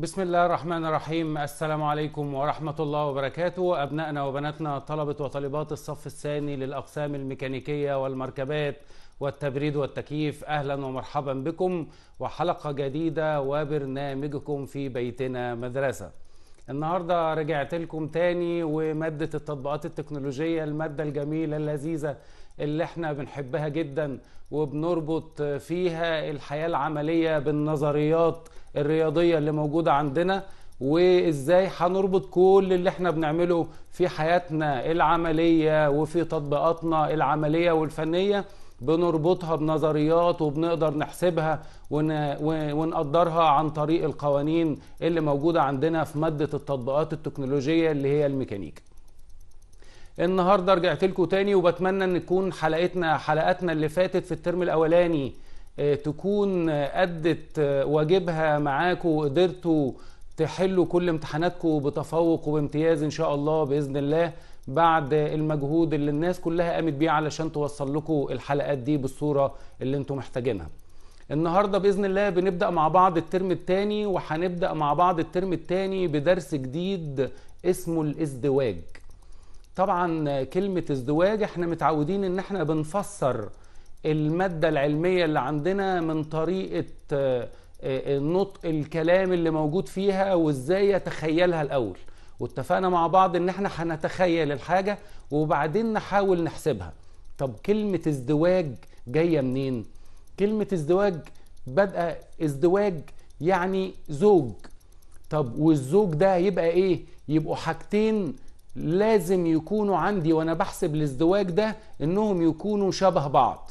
بسم الله الرحمن الرحيم السلام عليكم ورحمة الله وبركاته أبنائنا وبناتنا طلبة وطالبات الصف الثاني للأقسام الميكانيكية والمركبات والتبريد والتكييف أهلا ومرحبا بكم وحلقة جديدة وبرنامجكم في بيتنا مدرسة النهاردة رجعت لكم تاني ومادة التطبيقات التكنولوجية المادة الجميلة اللذيذة اللي احنا بنحبها جدا وبنربط فيها الحياه العمليه بالنظريات الرياضيه اللي موجوده عندنا وازاي هنربط كل اللي احنا بنعمله في حياتنا العمليه وفي تطبيقاتنا العمليه والفنيه بنربطها بنظريات وبنقدر نحسبها ونقدرها عن طريق القوانين اللي موجوده عندنا في ماده التطبيقات التكنولوجيه اللي هي الميكانيكا النهارده رجعت لكم تاني وبتمنى ان تكون حلقتنا حلقاتنا اللي فاتت في الترم الاولاني آه، تكون آه، ادت آه، واجبها معاكم وقدرتوا تحلوا كل امتحاناتكم بتفوق وبامتياز ان شاء الله باذن الله بعد المجهود اللي الناس كلها قامت بيه علشان توصل لكم الحلقات دي بالصوره اللي انتم محتاجينها. النهارده باذن الله بنبدا مع بعض الترم الثاني وهنبدا مع بعض الترم الثاني بدرس جديد اسمه الازدواج. طبعا كلمة ازدواج احنا متعودين ان احنا بنفسر المادة العلمية اللي عندنا من طريقة آه، آه، نطق الكلام اللي موجود فيها وازاي يتخيلها الاول واتفقنا مع بعض ان احنا هنتخيل الحاجة وبعدين نحاول نحسبها طب كلمة ازدواج جاية منين؟ كلمة ازدواج بدأ ازدواج يعني زوج طب والزوج ده يبقى ايه؟ يبقوا حاجتين لازم يكونوا عندي وانا بحسب الازدواج ده انهم يكونوا شبه بعض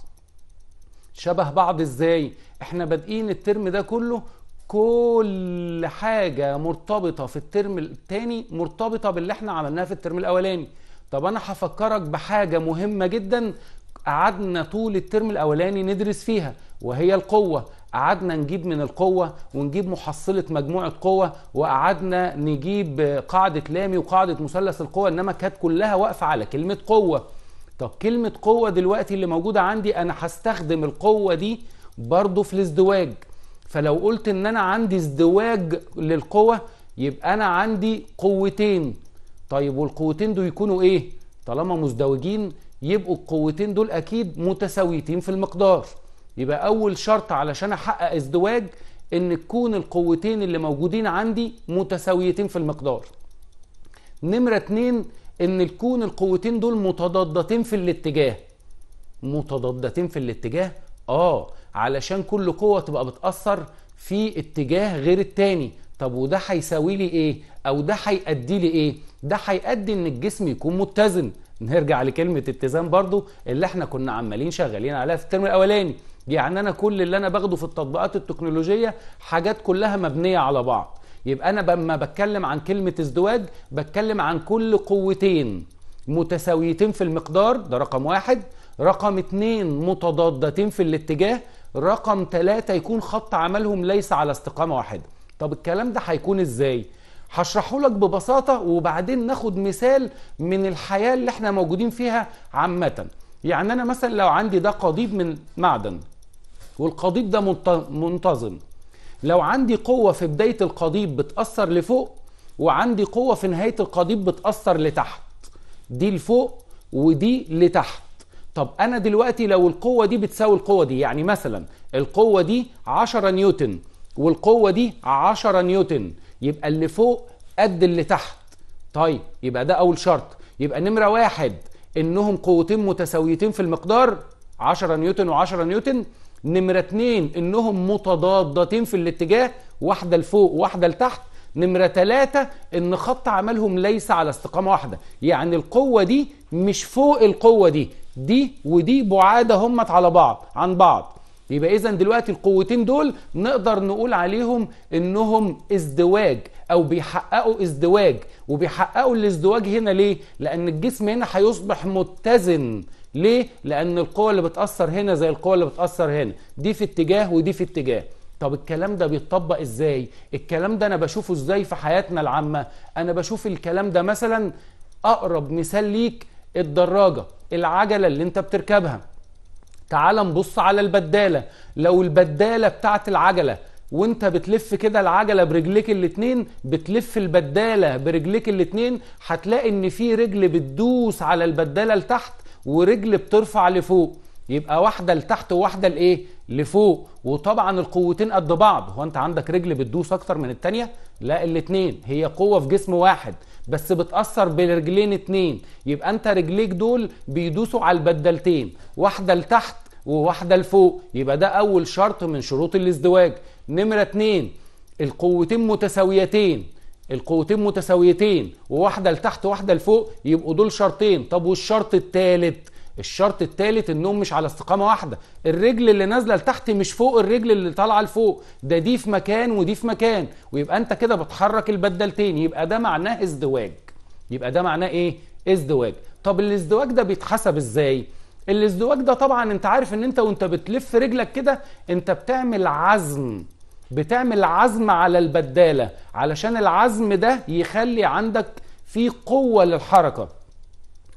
شبه بعض ازاي احنا بادئين الترم ده كله كل حاجه مرتبطه في الترم الثاني مرتبطه باللي احنا عملناها في الترم الاولاني طب انا هفكرك بحاجه مهمه جدا قعدنا طول الترم الاولاني ندرس فيها وهي القوه قعدنا نجيب من القوة ونجيب محصلة مجموعة قوة وقعدنا نجيب قاعدة لامي وقاعدة مثلث القوة إنما كانت كلها واقفة على كلمة قوة طب كلمة قوة دلوقتي اللي موجودة عندي أنا هستخدم القوة دي برضو في الازدواج فلو قلت إن أنا عندي ازدواج للقوة يبقى أنا عندي قوتين طيب والقوتين دول يكونوا إيه؟ طالما مزدوجين يبقوا القوتين دول أكيد متساويتين في المقدار يبقى اول شرط علشان احقق ازدواج ان تكون القوتين اللي موجودين عندي متساويتين في المقدار نمرة اتنين ان تكون القوتين دول متضادتين في الاتجاه متضادتين في الاتجاه اه علشان كل قوة تبقى بتأثر في اتجاه غير التاني طب وده هيساوي لي ايه او ده هيأدي لي ايه ده هيأدي ان الجسم يكون متزن نرجع لكلمة اتزان برضو اللي احنا كنا عمالين شغالين عليها في الترم الاولاني يعني انا كل اللي انا باخده في التطبيقات التكنولوجيه حاجات كلها مبنيه على بعض يبقى انا لما بتكلم عن كلمه ازدواج بتكلم عن كل قوتين متساويتين في المقدار ده رقم واحد رقم اتنين متضادتين في الاتجاه رقم ثلاثة يكون خط عملهم ليس على استقامة واحدة طب الكلام ده هيكون ازاي هشرحه لك ببساطة وبعدين ناخد مثال من الحياة اللي احنا موجودين فيها عامةً يعني انا مثلا لو عندي ده قضيب من معدن والقضيب ده منتظم لو عندي قوة في بداية القضيب بتأثر لفوق وعندي قوة في نهاية القضيب بتأثر لتحت دي لفوق ودي لتحت طب انا دلوقتي لو القوة دي بتساوي القوة دي يعني مثلا القوة دي 10 نيوتن والقوة دي 10 نيوتن يبقى اللي فوق قد اللي تحت طيب يبقى ده اول شرط يبقى نمرة واحد انهم قوتين متساويتين في المقدار 10 نيوتن و10 نيوتن نمرة اتنين انهم متضادتين في الاتجاه واحدة لفوق واحدة لتحت نمرة تلاتة ان خط عملهم ليس على استقامة واحدة يعني القوة دي مش فوق القوة دي دي ودي بعادة همت على بعض عن بعض يبقى اذا دلوقتي القوتين دول نقدر نقول عليهم انهم ازدواج او بيحققوا ازدواج وبيحققوا الازدواج هنا ليه لان الجسم هنا هيصبح متزن ليه لان القوه اللي بتاثر هنا زي القوه اللي بتاثر هنا دي في اتجاه ودي في اتجاه طب الكلام ده بيتطبق ازاي الكلام ده انا بشوفه ازاي في حياتنا العامه انا بشوف الكلام ده مثلا اقرب مثال ليك الدراجه العجله اللي انت بتركبها تعال نبص على البداله لو البداله بتاعت العجله وانت بتلف كده العجله برجليك الاثنين بتلف البداله برجليك الاثنين هتلاقي ان في رجل بتدوس على البداله لتحت ورجل بترفع لفوق يبقى واحده لتحت وواحده لايه لفوق وطبعا القوتين قد بعض هو انت عندك رجل بتدوس اكتر من الثانيه لا الاثنين هي قوه في جسم واحد بس بتاثر بالرجلين اتنين يبقى انت رجليك دول بيدوسوا على البدلتين واحده لتحت وواحده لفوق يبقى ده اول شرط من شروط الازدواج نمره اتنين القوتين متساويتين القوتين متساويتين وواحده لتحت وواحدة لفوق يبقوا دول شرطين طب والشرط التالت الشرط التالت انهم مش على استقامه واحده الرجل اللي نازله لتحت مش فوق الرجل اللي طالعه لفوق ده دي في مكان ودي في مكان ويبقى انت كده بتحرك البدلتين يبقى ده معناه ازدواج يبقى ده معناه ايه ازدواج طب الازدواج ده بيتحسب ازاي الازدواج ده طبعا انت عارف ان انت وانت بتلف رجلك كده انت بتعمل عزم بتعمل عزم على البداله علشان العزم ده يخلي عندك في قوه للحركه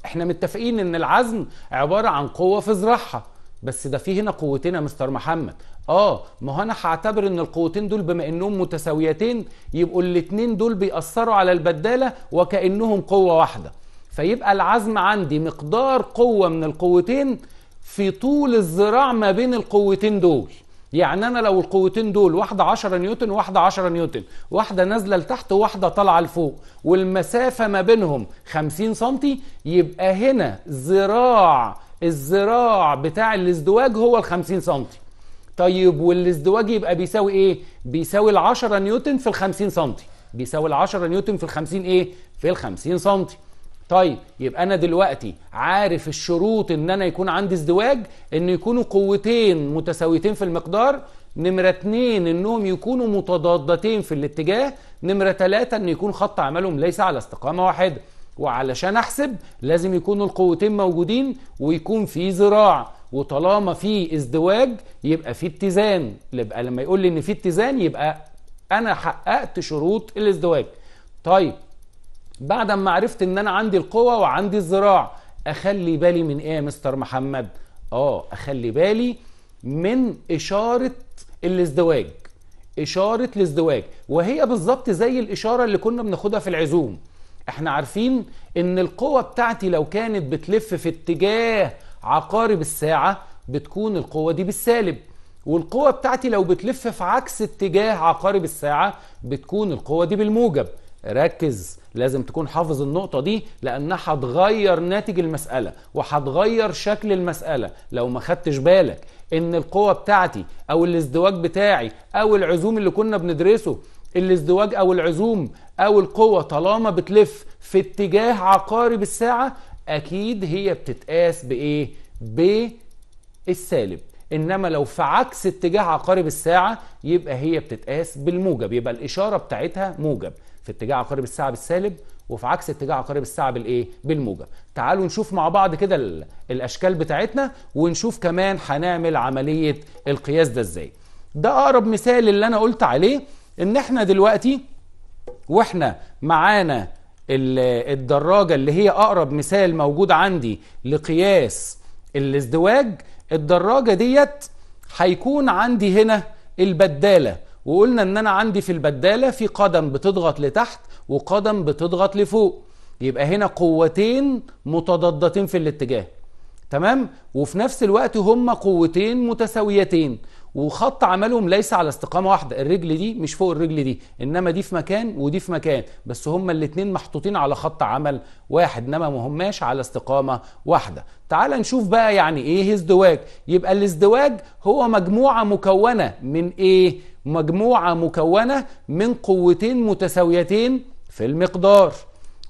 احنا متفقين ان العزم عباره عن قوه في ذراعها بس ده في هنا قوتين يا مستر محمد اه ما هو انا هعتبر ان القوتين دول بما انهم متساويتين يبقوا الاتنين دول بيأثروا على البداله وكانهم قوه واحده فيبقى العزم عندي مقدار قوة من القوتين في طول الذراع ما بين القوتين دول يعني انا لو القوتين دول واحده 10 نيوتن وواحده 10 نيوتن واحده نازله لتحت وواحده طالعه لفوق والمسافه ما بينهم 50 سم يبقى هنا ذراع الذراع بتاع الازدواج هو ال 50 سم طيب والازدواج يبقى بيساوي ايه بيساوي ال 10 نيوتن في ال 50 سم بيساوي ال 10 نيوتن في ال 50 ايه في ال 50 سم طيب يبقى انا دلوقتي عارف الشروط ان انا يكون عندي ازدواج ان يكونوا قوتين متساويتين في المقدار نمرة اتنين انهم يكونوا متضادتين في الاتجاه نمرة تلاتة ان يكون خط عملهم ليس على استقامة واحدة وعلشان احسب لازم يكونوا القوتين موجودين ويكون في ذراع وطالما في ازدواج يبقى في اتزان يبقى لما يقول لي ان في اتزان يبقى انا حققت شروط الازدواج طيب بعد ما عرفت ان انا عندي القوة وعندي الذراع اخلي بالي من ايه يا مستر محمد اه اخلي بالي من اشارة الازدواج اشارة الازدواج وهي بالظبط زي الاشارة اللي كنا بناخدها في العزوم احنا عارفين ان القوة بتاعتي لو كانت بتلف في اتجاه عقارب الساعة بتكون القوة دي بالسالب والقوة بتاعتي لو بتلف في عكس اتجاه عقارب الساعة بتكون القوة دي بالموجب ركز لازم تكون حافظ النقطه دي لانها هتغير ناتج المساله وهتغير شكل المساله لو ما خدتش بالك ان القوه بتاعتي او الازدواج بتاعي او العزوم اللي كنا بندرسه الازدواج او العزوم او القوه طالما بتلف في اتجاه عقارب الساعه اكيد هي بتتقاس بايه بالسالب انما لو في عكس اتجاه عقارب الساعه يبقى هي بتتقاس بالموجب يبقى الاشاره بتاعتها موجب في اتجاه عقارب الساعه بالسالب وفي عكس اتجاه عقارب الساعه بالايه بالموجب تعالوا نشوف مع بعض كده الاشكال بتاعتنا ونشوف كمان هنعمل عمليه القياس ده ازاي ده اقرب مثال اللي انا قلت عليه ان احنا دلوقتي واحنا معانا الدراجه اللي هي اقرب مثال موجود عندي لقياس الازدواج الدراجه ديت هيكون عندي هنا البداله وقلنا ان انا عندي في البداله في قدم بتضغط لتحت وقدم بتضغط لفوق يبقى هنا قوتين متضادتين في الاتجاه تمام وفي نفس الوقت هما قوتين متساويتين وخط عملهم ليس على استقامه واحده الرجل دي مش فوق الرجل دي انما دي في مكان ودي في مكان بس هما الاثنين محطوطين على خط عمل واحد انما ما هماش على استقامه واحده تعال نشوف بقى يعني ايه ازدواج يبقى الازدواج هو مجموعه مكونه من ايه مجموعه مكونه من قوتين متساويتين في المقدار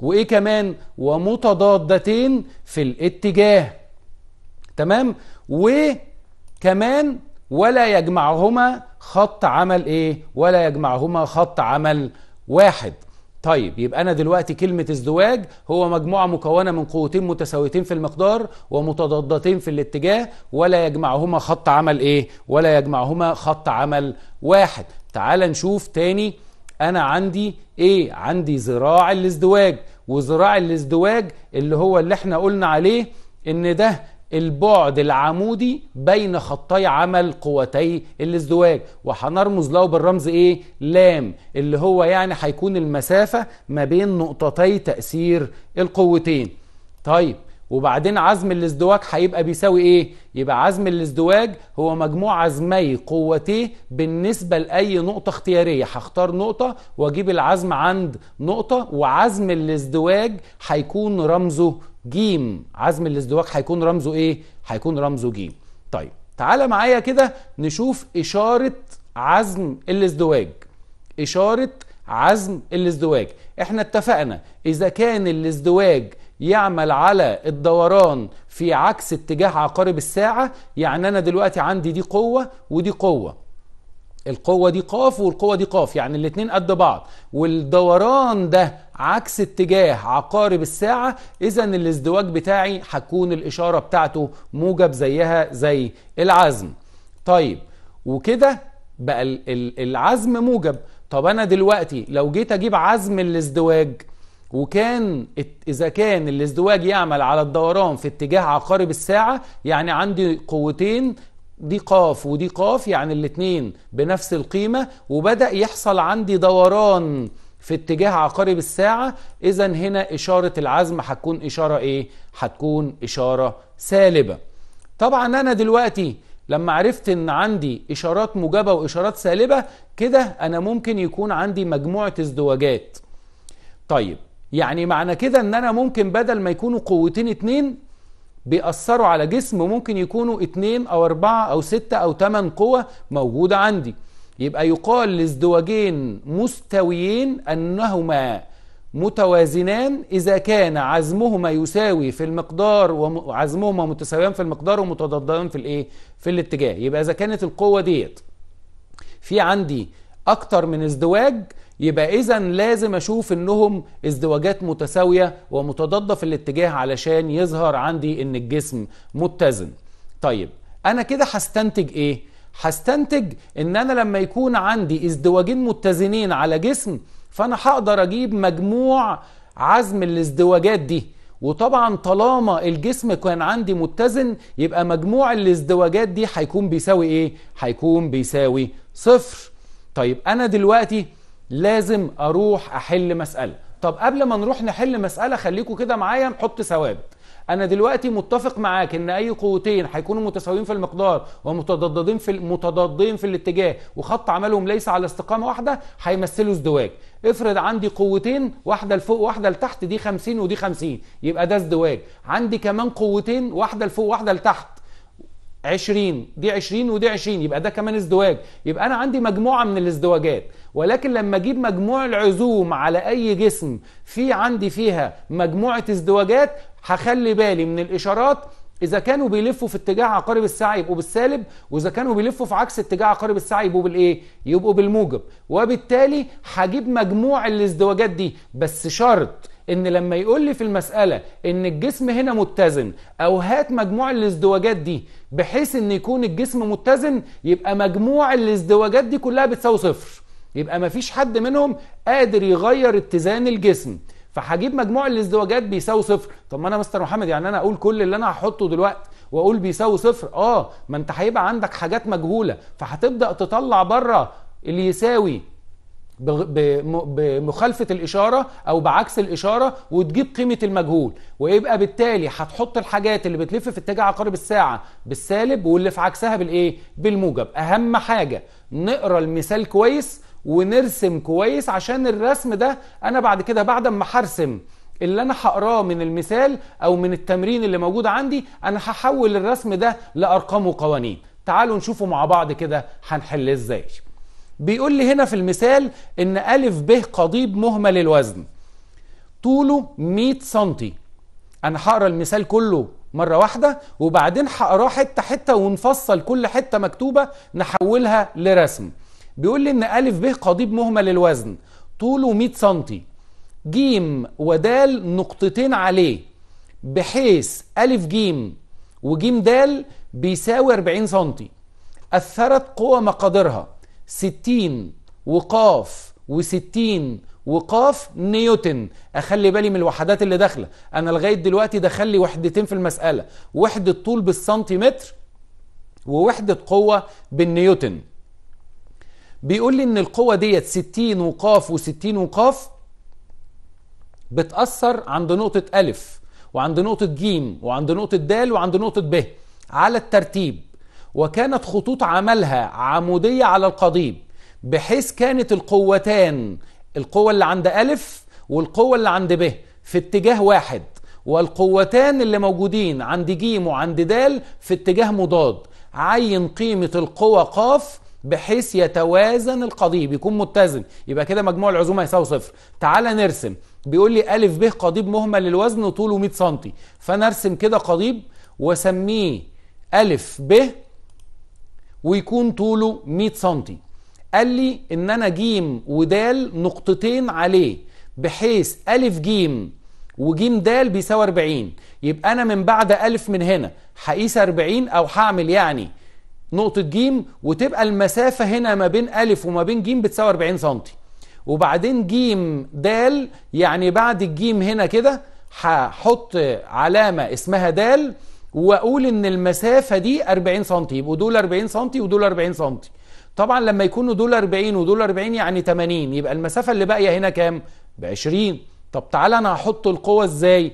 وايه كمان ومتضادتين في الاتجاه تمام وكمان ولا يجمعهما خط عمل ايه ولا يجمعهما خط عمل واحد طيب يبقى انا دلوقتي كلمه ازدواج هو مجموعه مكونه من قوتين متساويتين في المقدار ومتضادتين في الاتجاه ولا يجمعهما خط عمل ايه ولا يجمعهما خط عمل واحد تعال نشوف تاني انا عندي ايه عندي ذراع الازدواج وذراع الازدواج اللي هو اللي احنا قلنا عليه ان ده البعد العمودي بين خطي عمل قوتي الازدواج وهنرمز له بالرمز ايه لام اللي هو يعني هيكون المسافة ما بين نقطتي تأثير القوتين طيب وبعدين عزم الازدواج هيبقى بيساوي ايه يبقى عزم الازدواج هو مجموع عزمي قوتيه بالنسبه لاي نقطه اختياريه هختار نقطه واجيب العزم عند نقطه وعزم الازدواج هيكون رمزه جيم عزم الازدواج هيكون رمزه ايه هيكون رمزه جيم طيب تعالى معايا كده نشوف اشاره عزم الازدواج اشاره عزم الازدواج احنا اتفقنا اذا كان الازدواج يعمل على الدوران في عكس اتجاه عقارب الساعة يعني أنا دلوقتي عندي دي قوة ودي قوة القوة دي قاف والقوة دي قاف يعني الاتنين قد بعض والدوران ده عكس اتجاه عقارب الساعة إذا الازدواج بتاعي هتكون الإشارة بتاعته موجب زيها زي العزم طيب وكده بقى العزم موجب طب أنا دلوقتي لو جيت أجيب عزم الازدواج وكان اذا كان الازدواج يعمل على الدوران في اتجاه عقارب الساعه يعني عندي قوتين دي قاف ودي قاف يعني الاثنين بنفس القيمه وبدا يحصل عندي دوران في اتجاه عقارب الساعه اذا هنا اشاره العزم هتكون اشاره ايه هتكون اشاره سالبه طبعا انا دلوقتي لما عرفت ان عندي اشارات موجبه واشارات سالبه كده انا ممكن يكون عندي مجموعه ازدواجات طيب يعني معنى كده ان انا ممكن بدل ما يكونوا قوتين اتنين بيأثروا على جسم ممكن يكونوا اتنين او اربعة او ستة او تمن قوة موجودة عندي يبقى يقال لازدواجين مستويين انهما متوازنان اذا كان عزمهما يساوي في المقدار وعزمهما متساويان في المقدار ومتضادان في الايه في الاتجاه يبقى اذا كانت القوه ديت في عندي اكتر من ازدواج يبقى اذا لازم اشوف انهم ازدواجات متساويه ومتضاده في الاتجاه علشان يظهر عندي ان الجسم متزن طيب انا كده هستنتج ايه هستنتج ان انا لما يكون عندي ازدواجين متزنين على جسم فانا هقدر اجيب مجموع عزم الازدواجات دي وطبعا طالما الجسم كان عندي متزن يبقى مجموع الازدواجات دي هيكون بيساوي ايه هيكون بيساوي صفر طيب انا دلوقتي لازم اروح احل مساله طب قبل ما نروح نحل مساله خليكم كده معايا نحط ثواب انا دلوقتي متفق معاك ان اي قوتين هيكونوا متساويين في المقدار ومتضادين في متضادين في الاتجاه وخط عملهم ليس على استقامه واحده هيمثلوا ازدواج افرض عندي قوتين واحده لفوق واحده لتحت دي 50 ودي 50 يبقى ده ازدواج عندي كمان قوتين واحده لفوق واحده لتحت 20 دي 20 ودي 20 يبقى ده كمان ازدواج يبقى انا عندي مجموعه من الازدواجات ولكن لما اجيب مجموع العزوم على اي جسم في عندي فيها مجموعه ازدواجات هخلي بالي من الاشارات اذا كانوا بيلفوا في اتجاه عقارب الساعه يبقوا بالسالب واذا كانوا بيلفوا في عكس اتجاه عقارب الساعه يبقوا بالايه يبقوا بالموجب وبالتالي هجيب مجموع الازدواجات دي بس شرط ان لما يقول لي في المساله ان الجسم هنا متزن او هات مجموع الازدواجات دي بحيث ان يكون الجسم متزن يبقى مجموع الازدواجات دي كلها بتساوي صفر يبقى مفيش حد منهم قادر يغير اتزان الجسم فهجيب مجموع الازدواجات بيساوي صفر طب ما انا مستر محمد يعني انا اقول كل اللي انا هحطه دلوقتي واقول بيساوي صفر اه ما انت هيبقى عندك حاجات مجهوله فهتبدا تطلع بره اللي يساوي بمخالفه الاشاره او بعكس الاشاره وتجيب قيمه المجهول ويبقى بالتالي هتحط الحاجات اللي بتلف في اتجاه عقارب الساعه بالسالب واللي في عكسها بالايه بالموجب اهم حاجه نقرا المثال كويس ونرسم كويس عشان الرسم ده انا بعد كده بعد ما هرسم اللي انا هقراه من المثال او من التمرين اللي موجود عندي انا هحول الرسم ده لارقام وقوانين تعالوا نشوفه مع بعض كده هنحل ازاي بيقول لي هنا في المثال ان ألف ب قضيب مهمل الوزن طوله 100 سنتي انا هقرا المثال كله مرة واحدة وبعدين هقراه حتة حتة ونفصل كل حتة مكتوبة نحولها لرسم بيقول لي ان ألف ب قضيب مهمل الوزن طوله 100 سنتي جيم ودال نقطتين عليه بحيث ألف جيم وجيم دال بيساوي 40 سنتي أثرت قوى مقاديرها 60 وقاف و60 وقاف نيوتن اخلي بالي من الوحدات اللي داخله انا لغايه دلوقتي دخل لي وحدتين في المساله وحده طول بالسنتيمتر ووحده قوه بالنيوتن بيقول لي ان القوه ديت 60 وقاف و60 وقاف بتاثر عند نقطه الف وعند نقطه جيم وعند نقطه د وعند نقطه ب على الترتيب وكانت خطوط عملها عمودية على القضيب بحيث كانت القوتان القوة اللي عند ألف والقوة اللي عند ب في اتجاه واحد والقوتان اللي موجودين عند جيم وعند دال في اتجاه مضاد عين قيمة القوة قاف بحيث يتوازن القضيب يكون متزن يبقى كده مجموع العزومة هيساوي صفر تعال نرسم بيقول لي ألف ب قضيب مهمل للوزن طوله 100 سم فأنا أرسم كده قضيب وأسميه ألف ب ويكون طوله 100 سم قال لي ان انا جيم ودال نقطتين عليه بحيث الف جيم وجيم دال بيساوي 40 يبقى انا من بعد الف من هنا هقيس 40 او هعمل يعني نقطة جيم وتبقى المسافة هنا ما بين ألف وما بين جيم بتساوي 40 سم وبعدين جيم دال يعني بعد الجيم هنا كده هحط علامة اسمها دال واقول ان المسافه دي 40 سم يبقوا دول 40 سم ودول 40 سم طبعا لما يكونوا دول 40 ودول 40 يعني 80 يبقى المسافه اللي باقيه هنا كام ب 20 طب تعالى انا هحط القوه ازاي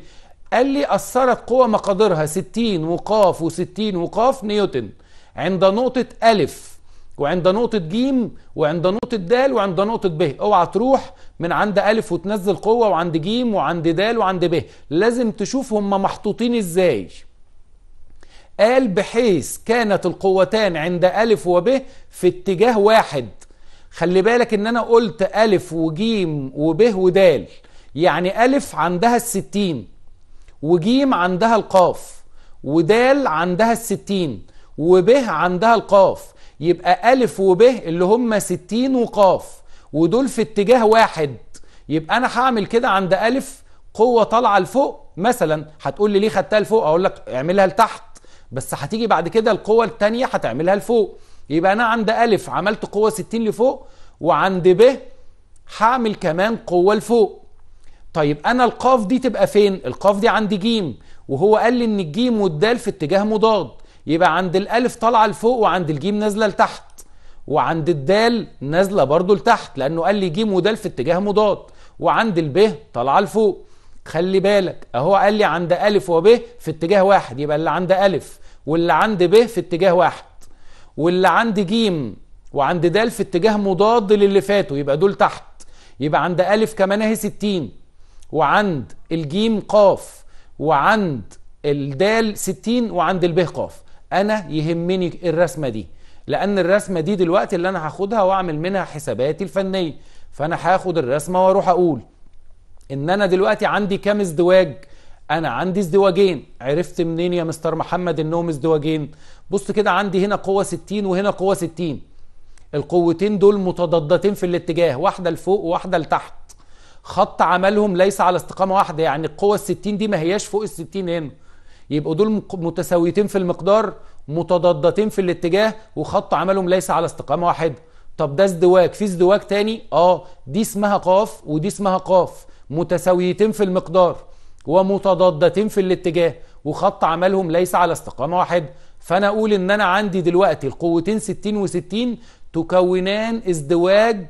قال لي اثرت قوه مقاديرها 60 وقاف و60 وقاف نيوتن عند نقطه الف وعند نقطة جيم وعند نقطة دال وعند نقطة ب اوعى تروح من عند ألف وتنزل قوة وعند جيم وعند دال وعند ب لازم تشوف هما محطوطين ازاي قال بحيث كانت القوتان عند ألف وب في اتجاه واحد خلي بالك ان انا قلت ألف وجيم وب ودال يعني ألف عندها الستين وجيم عندها القاف ودال عندها الستين وب عندها القاف يبقى ألف وب اللي هم ستين وقاف ودول في اتجاه واحد يبقى أنا هعمل كده عند ألف قوة طالعة لفوق مثلا هتقول لي ليه خدتها لفوق أقول لك اعملها لتحت بس هتيجي بعد كده القوة التانية هتعملها لفوق يبقى أنا عند ألف عملت قوة 60 لفوق وعند ب هعمل كمان قوة لفوق طيب أنا القاف دي تبقى فين؟ القاف دي عند جيم وهو قال لي إن الجيم والدال في اتجاه مضاد يبقى عند الألف طالعة لفوق وعند الجيم نازلة لتحت وعند الدال نازله برضو لتحت لانه قال لي جيم ودال في اتجاه مضاد وعند الب طالعه لفوق خلي بالك اهو قال لي عند ألف وب في اتجاه واحد يبقى اللي عند ألف واللي عند ب في اتجاه واحد واللي عند جيم وعند د في اتجاه مضاد للي فاتوا يبقى دول تحت يبقى عند ألف كمان اهي 60 وعند الجيم قاف وعند الدال 60 وعند الب قاف انا يهمني الرسمه دي لان الرسمه دي دلوقتي اللي انا هاخدها واعمل منها حساباتي الفنيه فانا هاخد الرسمه واروح اقول ان انا دلوقتي عندي كام ازدواج انا عندي ازدواجين عرفت منين يا مستر محمد انهم ازدواجين بص كده عندي هنا قوه 60 وهنا قوه 60 القوتين دول متضادتين في الاتجاه واحده لفوق وواحده لتحت خط عملهم ليس على استقامه واحده يعني القوه الستين 60 دي ما هياش فوق الستين 60 هنا يبقوا دول متساويتين في المقدار متضادتين في الاتجاه وخط عملهم ليس على استقامه واحده طب ده ازدواج في ازدواج تاني اه دي اسمها قاف ودي اسمها قاف متساويتين في المقدار ومتضادتين في الاتجاه وخط عملهم ليس على استقامة واحد فأنا أقول إن أنا عندي دلوقتي القوتين 60 و60 تكونان ازدواج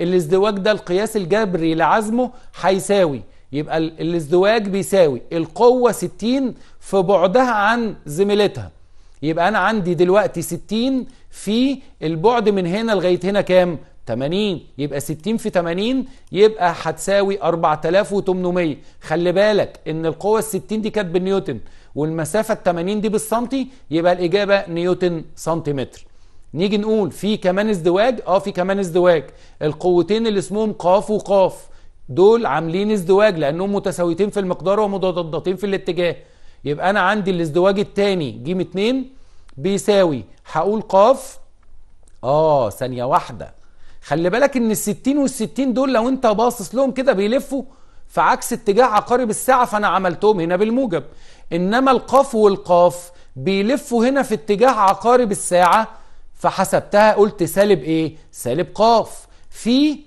الازدواج ده القياس الجبري لعزمه هيساوي يبقى الازدواج بيساوي القوة 60 في بعدها عن زميلتها يبقى أنا عندي دلوقتي 60 في البعد من هنا لغاية هنا كام؟ 80 يبقى 60 في 80 يبقى هتساوي 4800 خلي بالك ان القوة ال 60 دي كانت بالنيوتن والمسافة ال 80 دي بالسنتي يبقى الإجابة نيوتن سنتيمتر نيجي نقول في كمان ازدواج اه في كمان ازدواج القوتين اللي اسمهم قاف وقاف دول عاملين ازدواج لانهم متساويتين في المقدار ومتضادتين في الاتجاه يبقى انا عندي الازدواج الثاني جيم 2 بيساوي هقول قاف اه ثانيه واحده خلي بالك ان ال 60 وال 60 دول لو انت باصص لهم كده بيلفوا في عكس اتجاه عقارب الساعة فانا عملتهم هنا بالموجب انما القاف والقاف بيلفوا هنا في اتجاه عقارب الساعة فحسبتها قلت سالب ايه سالب قاف في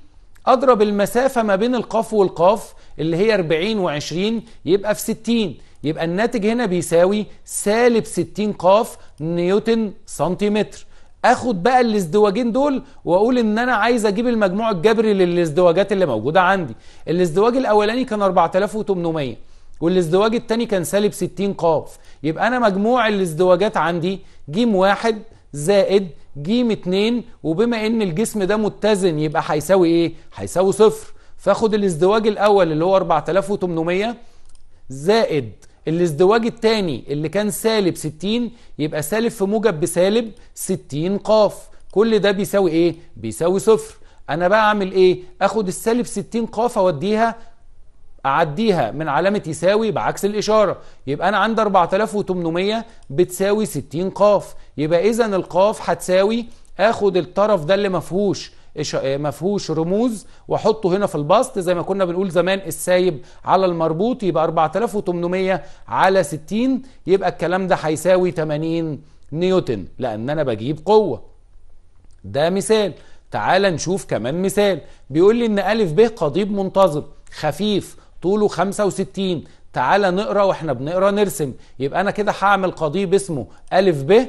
اضرب المسافة ما بين القاف والقاف اللي هي 40 و20 يبقى في 60 يبقى الناتج هنا بيساوي سالب 60 قاف نيوتن سنتيمتر اخد بقى الازدواجين دول واقول ان انا عايز اجيب المجموع الجبري للازدواجات اللي موجوده عندي الازدواج الاولاني كان 4800 والازدواج الثاني كان سالب 60 قاف يبقى انا مجموع الازدواجات عندي جيم واحد زائد جيم اتنين وبما ان الجسم ده متزن يبقى هيساوي ايه هيساوي صفر فاخد الازدواج الاول اللي هو 4800 زائد الازدواج الثاني اللي كان سالب 60 يبقى سالب في موجب بسالب 60 قاف كل ده بيساوي ايه بيساوي صفر انا بقى اعمل ايه اخد السالب 60 قاف اوديها اعديها من علامه يساوي بعكس الاشاره يبقى انا عندي 4800 بتساوي 60 قاف يبقى اذا القاف هتساوي اخد الطرف ده اللي ما فيهوش آه، ما فيهوش رموز واحطه هنا في البسط زي ما كنا بنقول زمان السايب على المربوط يبقى 4800 على 60 يبقى الكلام ده هيساوي 80 نيوتن لان انا بجيب قوه ده مثال تعال نشوف كمان مثال بيقول لي ان ألف ب قضيب منتظم خفيف طوله 65 تعال نقرا واحنا بنقرا نرسم يبقى انا كده هعمل قضيب اسمه ألف ب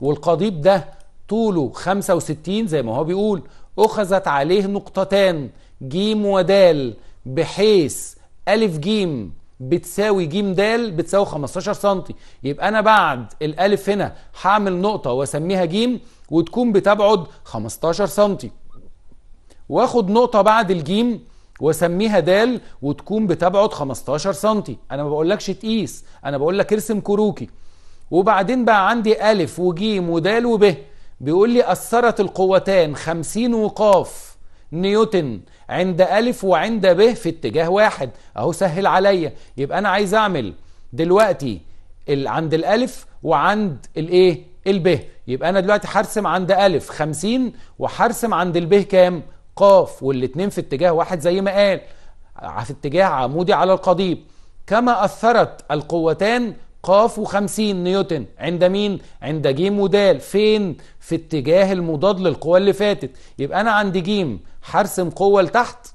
والقضيب ده طوله 65 زي ما هو بيقول أخذت عليه نقطتان جيم ودال بحيث ألف جيم بتساوي جيم دال بتساوي 15 سم يبقى أنا بعد الألف هنا هعمل نقطة وأسميها جيم وتكون بتبعد 15 سم واخد نقطة بعد الجيم واسميها دال وتكون بتبعد 15 سم انا ما بقولكش تقيس انا بقولك ارسم كروكي وبعدين بقى عندي الف وجيم ودال وب بيقول لي أثرت القوتان خمسين وقاف نيوتن عند ألف وعند ب في اتجاه واحد أهو سهل عليا يبقى أنا عايز أعمل دلوقتي عند الألف وعند الإيه الب يبقى أنا دلوقتي حرسم عند ألف خمسين وحرسم عند الب كام قاف والاتنين في اتجاه واحد زي ما قال في اتجاه عمودي على القضيب كما أثرت القوتان ق وخمسين نيوتن عند مين؟ عند ج ودال فين؟ في اتجاه المضاد للقوة اللي فاتت يبقى أنا عند ج هرسم قوة لتحت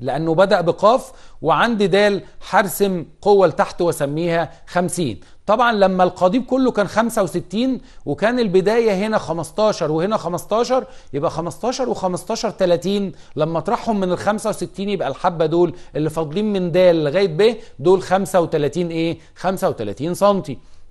لأنه بدأ بقاف وعند د هرسم قوة لتحت واسميها 50 طبعا لما القضيب كله كان 65 وكان البداية هنا 15 وهنا 15 يبقى 15 و15 30 لما اطرحهم من ال 65 يبقى الحبة دول اللي فاضلين من د لغاية ب دول 35 ايه 35 سم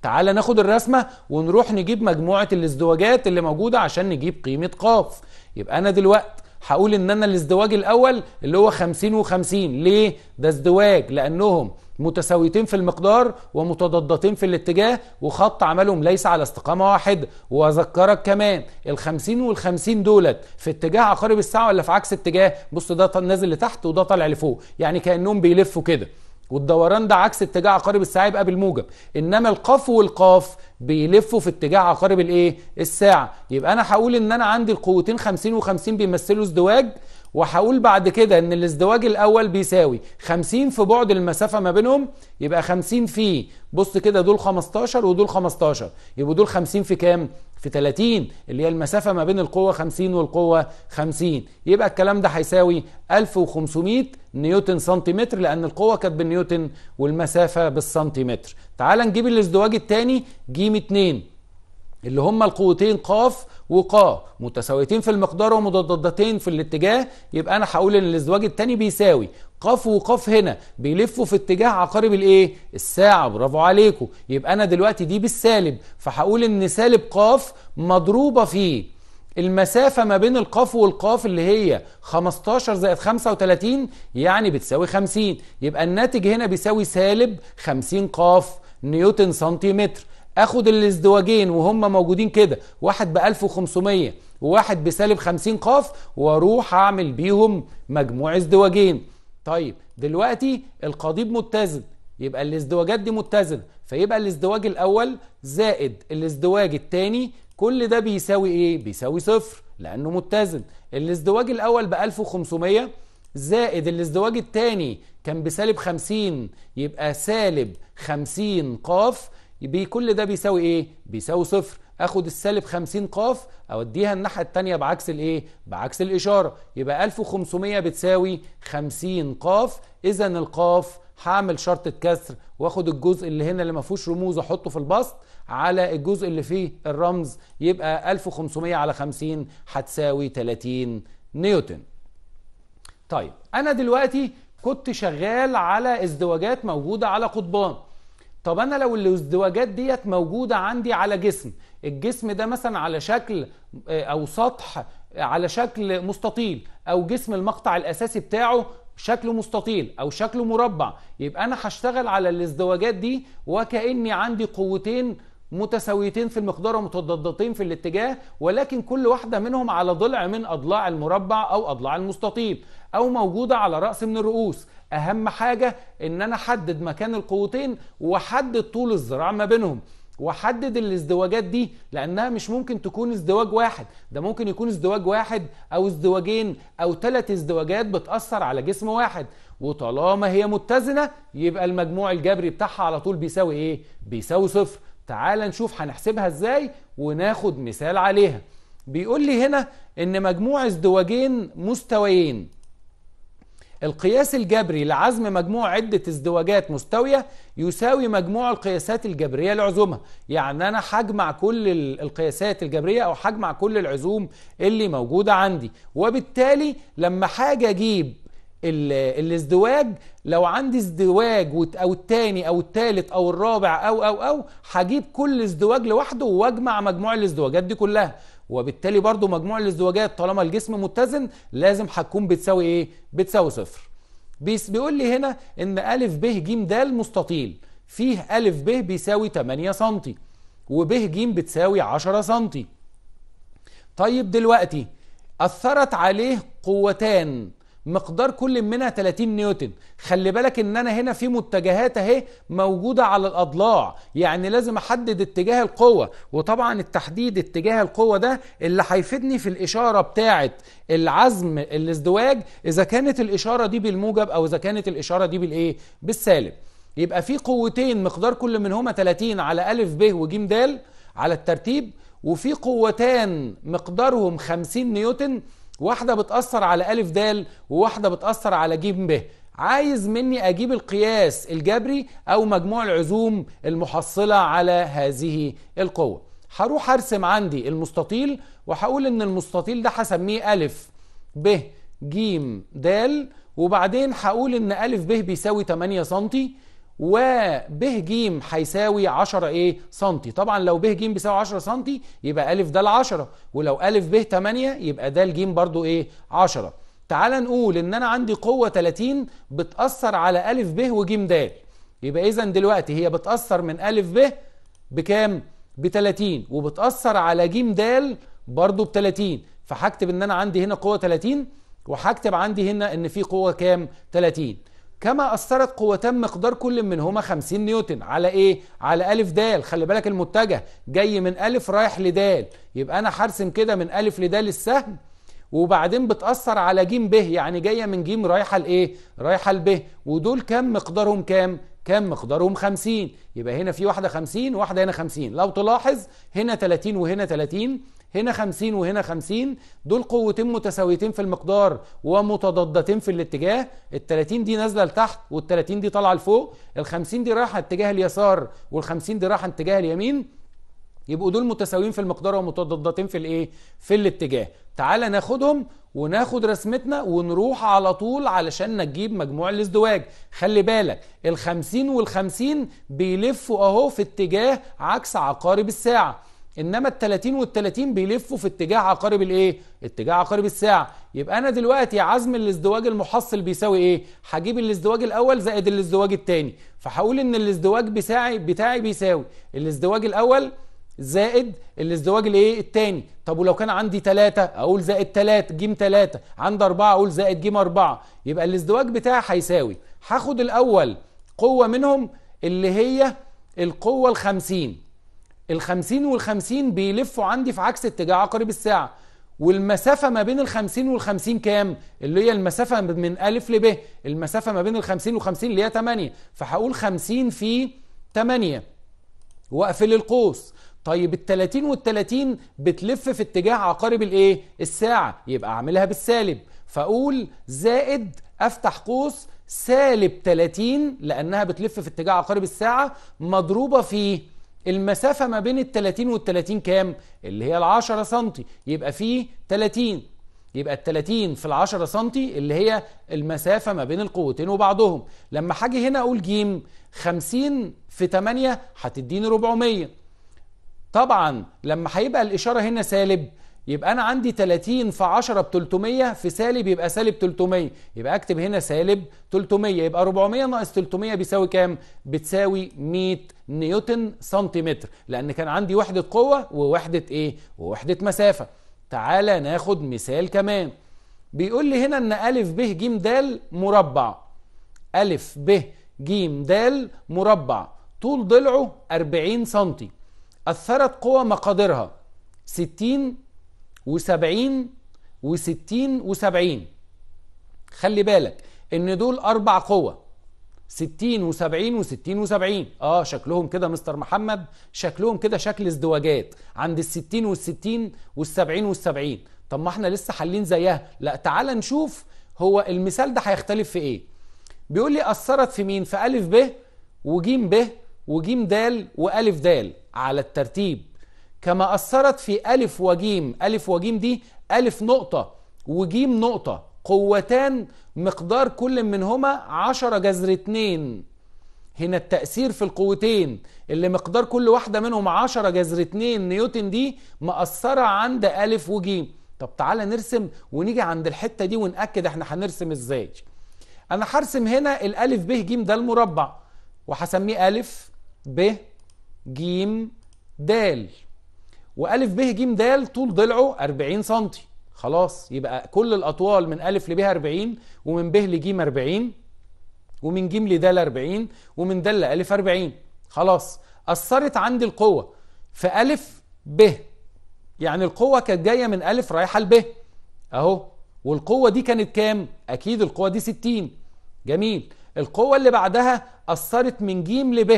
تعالى ناخد الرسمة ونروح نجيب مجموعة الازدواجات اللي موجودة عشان نجيب قيمة قاف يبقى أنا دلوقتي هقول ان انا الازدواج الاول اللي هو 50 و50 ليه ده ازدواج لانهم متساويتين في المقدار ومتضادتين في الاتجاه وخط عملهم ليس على استقامة واحدة واذكرك كمان الخمسين والخمسين دولت في اتجاه عقارب الساعة ولا في عكس اتجاه بص ده نازل لتحت وده طالع لفوق يعني كأنهم بيلفوا كده والدوران ده عكس اتجاه عقارب الساعه يبقى بالموجب انما القاف والقاف بيلفوا في اتجاه عقارب الايه الساعه يبقى انا هقول ان انا عندي القوتين 50 و50 بيمثلوا ازدواج وهقول بعد كده ان الازدواج الاول بيساوي 50 في بعد المسافه ما بينهم يبقى 50 في بص كده دول 15 ودول 15 يبقوا دول 50 في كام في 30 اللي هي المسافه ما بين القوه 50 والقوه 50 يبقى الكلام ده هيساوي 1500 نيوتن سنتيمتر لان القوه كانت بالنيوتن والمسافه بالسنتيمتر تعال نجيب الازدواج الثاني جيم 2 اللي هما القوتين قاف وقا متساويتين في المقدار ومضادتين في الاتجاه يبقى انا هقول ان الازدواج الثاني بيساوي قف وقف هنا بيلفوا في اتجاه عقارب الايه الساعه برافو عليكم يبقى انا دلوقتي دي بالسالب فهقول ان سالب قاف مضروبه في المسافة ما بين القاف والقاف اللي هي 15 زائد 35 يعني بتساوي 50 يبقى الناتج هنا بيساوي سالب 50 قاف نيوتن سنتيمتر اخد الازدواجين وهم موجودين كده واحد ب 1500 وواحد بسالب 50 قاف واروح اعمل بيهم مجموع ازدواجين طيب دلوقتي القضيب متزن يبقى الازدواجات دي متزنه فيبقى الازدواج الاول زائد الازدواج الثاني كل ده بيساوي ايه بيساوي صفر لانه متزن الازدواج الاول ب 1500 زائد الازدواج الثاني كان بسالب 50 يبقى سالب 50 قاف يبقى كل ده بيساوي ايه بيساوي صفر اخد السالب 50 قاف اوديها الناحيه الثانيه بعكس الايه بعكس الاشاره يبقى 1500 بتساوي 50 قاف اذا القاف هعمل شرطه كسر واخد الجزء اللي هنا اللي ما فيهوش رموز احطه في البسط على الجزء اللي فيه الرمز يبقى 1500 على 50 هتساوي 30 نيوتن طيب انا دلوقتي كنت شغال على ازدواجات موجوده على قضبان طب انا لو الازدواجات ديت موجوده عندي على جسم الجسم ده مثلا على شكل آه، او سطح آه، على شكل مستطيل او جسم المقطع الاساسي بتاعه شكله مستطيل او شكله مربع يبقى انا هشتغل على الازدواجات دي وكاني عندي قوتين متساويتين في المقدار ومتضادتين في الاتجاه ولكن كل واحدة منهم على ضلع من أضلاع المربع أو أضلاع المستطيل أو موجودة على رأس من الرؤوس أهم حاجة إن أنا أحدد مكان القوتين وحدد طول الذراع ما بينهم وحدد الازدواجات دي لانها مش ممكن تكون ازدواج واحد ده ممكن يكون ازدواج واحد او ازدواجين او ثلاث ازدواجات بتاثر على جسم واحد وطالما هي متزنه يبقى المجموع الجبري بتاعها على طول بيساوي ايه بيساوي صفر تعال نشوف هنحسبها ازاي وناخد مثال عليها بيقول لي هنا ان مجموع ازدواجين مستويين القياس الجبري لعزم مجموع عدة ازدواجات مستوية يساوي مجموع القياسات الجبرية لعزومها يعني أنا هجمع كل القياسات الجبرية أو هجمع كل العزوم اللي موجودة عندي وبالتالي لما حاجة أجيب الازدواج لو عندي ازدواج او الثاني او الثالث او الرابع او او او هجيب كل ازدواج لوحده واجمع مجموع الازدواجات دي كلها وبالتالي برضو مجموع الازدواجات طالما الجسم متزن لازم هتكون بتساوي ايه بتساوي صفر بيقول لي هنا ان ا ب ج د مستطيل فيه ا ب بيساوي 8 سم وب ج بتساوي 10 سم طيب دلوقتي اثرت عليه قوتان مقدار كل منها 30 نيوتن خلي بالك ان انا هنا في متجهات اهي موجوده على الاضلاع يعني لازم احدد اتجاه القوه وطبعا التحديد اتجاه القوه ده اللي هيفيدني في الاشاره بتاعه العزم الازدواج اذا كانت الاشاره دي بالموجب او اذا كانت الاشاره دي بالايه بالسالب يبقى في قوتين مقدار كل منهما 30 على الف ب وج د على الترتيب وفي قوتان مقدارهم 50 نيوتن واحدة بتأثر على ألف د وواحدة بتأثر على ج ب عايز مني أجيب القياس الجبري أو مجموع العزوم المحصلة على هذه القوة هروح أرسم عندي المستطيل وهقول إن المستطيل ده هسميه ا ب ج د وبعدين هقول إن ا ب بيساوي 8 سنتي و ب ج هيساوي 10 ايه سنتي طبعا لو ب ج بيساوي 10 سنتي يبقى أ ده ال 10 ولو أ ب 8 يبقى ده الج برضو ايه 10 تعال نقول ان انا عندي قوة 30 بتأثر على أ ب وج د يبقى اذا دلوقتي هي بتأثر من أ ب بكام ب 30 وبتأثر على ج د برضو ب 30 فهكتب ان انا عندي هنا قوة 30 وهكتب عندي هنا ان في قوة كام 30 كما أثرت قوتان مقدار كل منهما 50 نيوتن على إيه؟ على ألف دال خلي بالك المتجه جاي من ألف رايح لدال يبقى أنا هرسم كده من ألف لدال السهم وبعدين بتأثر على جيم ب يعني جاية من جيم رايحة لإيه؟ رايحة لب ودول كام مقدارهم كام؟ كام مقدارهم 50 يبقى هنا في واحدة 50 وواحدة هنا 50 لو تلاحظ هنا 30 وهنا 30 هنا 50 وهنا 50 دول قوتين متساويتين في المقدار ومتضادتين في الاتجاه ال 30 دي نازله لتحت وال 30 دي طالعه لفوق ال 50 دي رايحه اتجاه اليسار وال 50 دي رايحه اتجاه اليمين يبقوا دول متساويين في المقدار ومتضادتين في الايه في الاتجاه تعالى ناخدهم وناخد رسمتنا ونروح على طول علشان نجيب مجموع الازدواج خلي بالك ال 50 وال 50 بيلفوا اهو في اتجاه عكس عقارب الساعه انما ال30 وال30 بيلفوا في اتجاه عقارب الايه اتجاه عقارب الساعه يبقى انا دلوقتي عزم الازدواج المحصل بيساوي ايه هجيب الازدواج الاول زائد الازدواج الثاني فهقول ان الازدواج بتاعي بتاعي بيساوي الازدواج الاول زائد الازدواج الايه الثاني طب ولو كان عندي ثلاثة اقول زائد ثلاثة جيم ثلاثة، عندي أربعة اقول زائد جيم أربعة، يبقى الازدواج بتاعي هيساوي هاخد الاول قوه منهم اللي هي القوه ال50 الخمسين والخمسين بيلفوا عندي في عكس اتجاه عقارب الساعة والمسافة ما بين الخمسين والخمسين كام؟ اللي هي المسافة من ألف لب المسافة ما بين الخمسين 50 اللي هي تمانية فهقول خمسين في تمانية وأقفل القوس طيب ال 30 وال 30 بتلف في اتجاه عقارب الايه؟ الساعة يبقى اعملها بالسالب فاقول زائد افتح قوس سالب 30 لانها بتلف في اتجاه عقارب الساعة مضروبة في المسافة ما بين ال 30 وال 30 كام؟ اللي هي ال 10 سم يبقى فيه 30 يبقى ال 30 في ال 10 سم اللي هي المسافة ما بين القوتين وبعضهم لما هاجي هنا أقول ج 50 في 8 هتديني 400 طبعا لما هيبقى الإشارة هنا سالب يبقى انا عندي 30 في 10 ب 300 في سالب يبقى سالب 300 يبقى اكتب هنا سالب 300 يبقى 400 ناقص 300 بيساوي كام بتساوي 100 نيوتن سنتيمتر لان كان عندي وحده قوه ووحده ايه ووحده مسافه تعالى ناخد مثال كمان بيقول لي هنا ان أ ب ج د مربع أ ب ج د مربع طول ضلعه 40 سنتي أثرت قوه مقاديرها 60 وسبعين وستين وسبعين خلي بالك ان دول اربع قوة ستين وسبعين وستين وسبعين اه شكلهم كده مستر محمد شكلهم كده شكل ازدواجات عند الستين والستين والسبعين والسبعين طب ما احنا لسه حالين زيها لا تعال نشوف هو المثال ده هيختلف في ايه بيقول لي اثرت في مين في الف ب وجيم ب وجيم د والف د على الترتيب كما أثرت في ألف وجيم ألف وجيم دي ألف نقطة وجيم نقطة قوتان مقدار كل منهما عشرة جذر اتنين هنا التأثير في القوتين اللي مقدار كل واحدة منهم عشرة جذر اتنين نيوتن دي مأثرة عند ألف وجيم طب تعالى نرسم ونيجي عند الحتة دي ونأكد احنا هنرسم ازاي انا هرسم هنا الالف ب جيم ده المربع وهسميه الف ب ج دال والف ب ج د طول ضلعه 40 سم خلاص يبقى كل الاطوال من ا ل ب 40 ومن ب ل ج 40 ومن ج ل د 40 ومن د ل ا 40 خلاص اثرت عندي القوه في ا ب يعني القوه كانت جايه من ا رايحه ل ب اهو والقوه دي كانت كام اكيد القوه دي 60 جميل القوه اللي بعدها اثرت من ج ل ب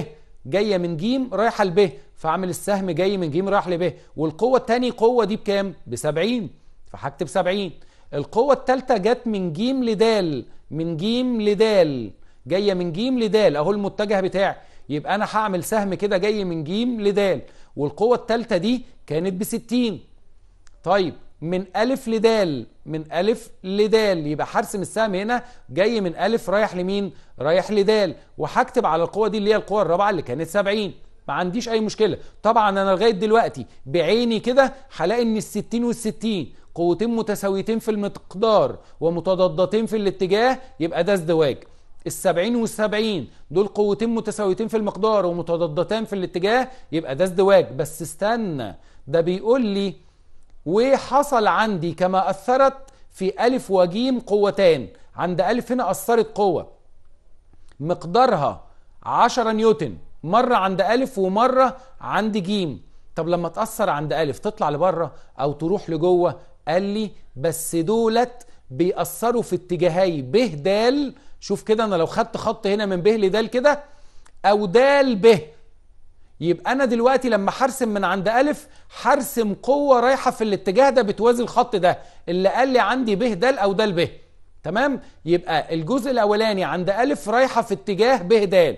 جايه من ج رايحه ل ب فاعمل السهم جاي من جيم راح لب والقوه التانية قوه دي بكام ب 70 فهكتب 70 القوه التالتة جت من جيم لدال من جيم لدال جايه من جيم لدال اهو المتجه بتاعي يبقى انا هعمل سهم كده جاي من جيم لدال والقوه التالتة دي كانت بستين 60 طيب من ألف لدال من ألف لدال يبقى هرسم السهم هنا جاي من ألف رايح لمين؟ رايح لدال وهكتب على القوة دي اللي هي القوة الرابعة اللي كانت 70 ما عنديش اي مشكله طبعا انا لغايه دلوقتي بعيني كده هلاقي ان الستين والستين قوتين متساويتين في المقدار ومتضادتين في الاتجاه يبقى ده ازدواج السبعين والسبعين دول قوتين متساويتين في المقدار ومتضادتان في الاتجاه يبقى ده ازدواج بس استنى ده بيقول لي وحصل عندي كما أثرت في ألف وجيم قوتان عند ألف هنا أثرت قوة مقدارها 10 نيوتن مرة عند ألف ومرة عند جيم طب لما تأثر عند ألف تطلع لبره أو تروح لجوه قال لي بس دولت بيأثروا في اتجاهي ب د شوف كده أنا لو خدت خط هنا من ب لد كده أو د ب يبقى أنا دلوقتي لما حرسم من عند ألف حرسم قوة رايحة في الاتجاه ده بتوازي الخط ده اللي قال لي عندي ب د أو د ب تمام يبقى الجزء الأولاني عند ألف رايحة في اتجاه ب د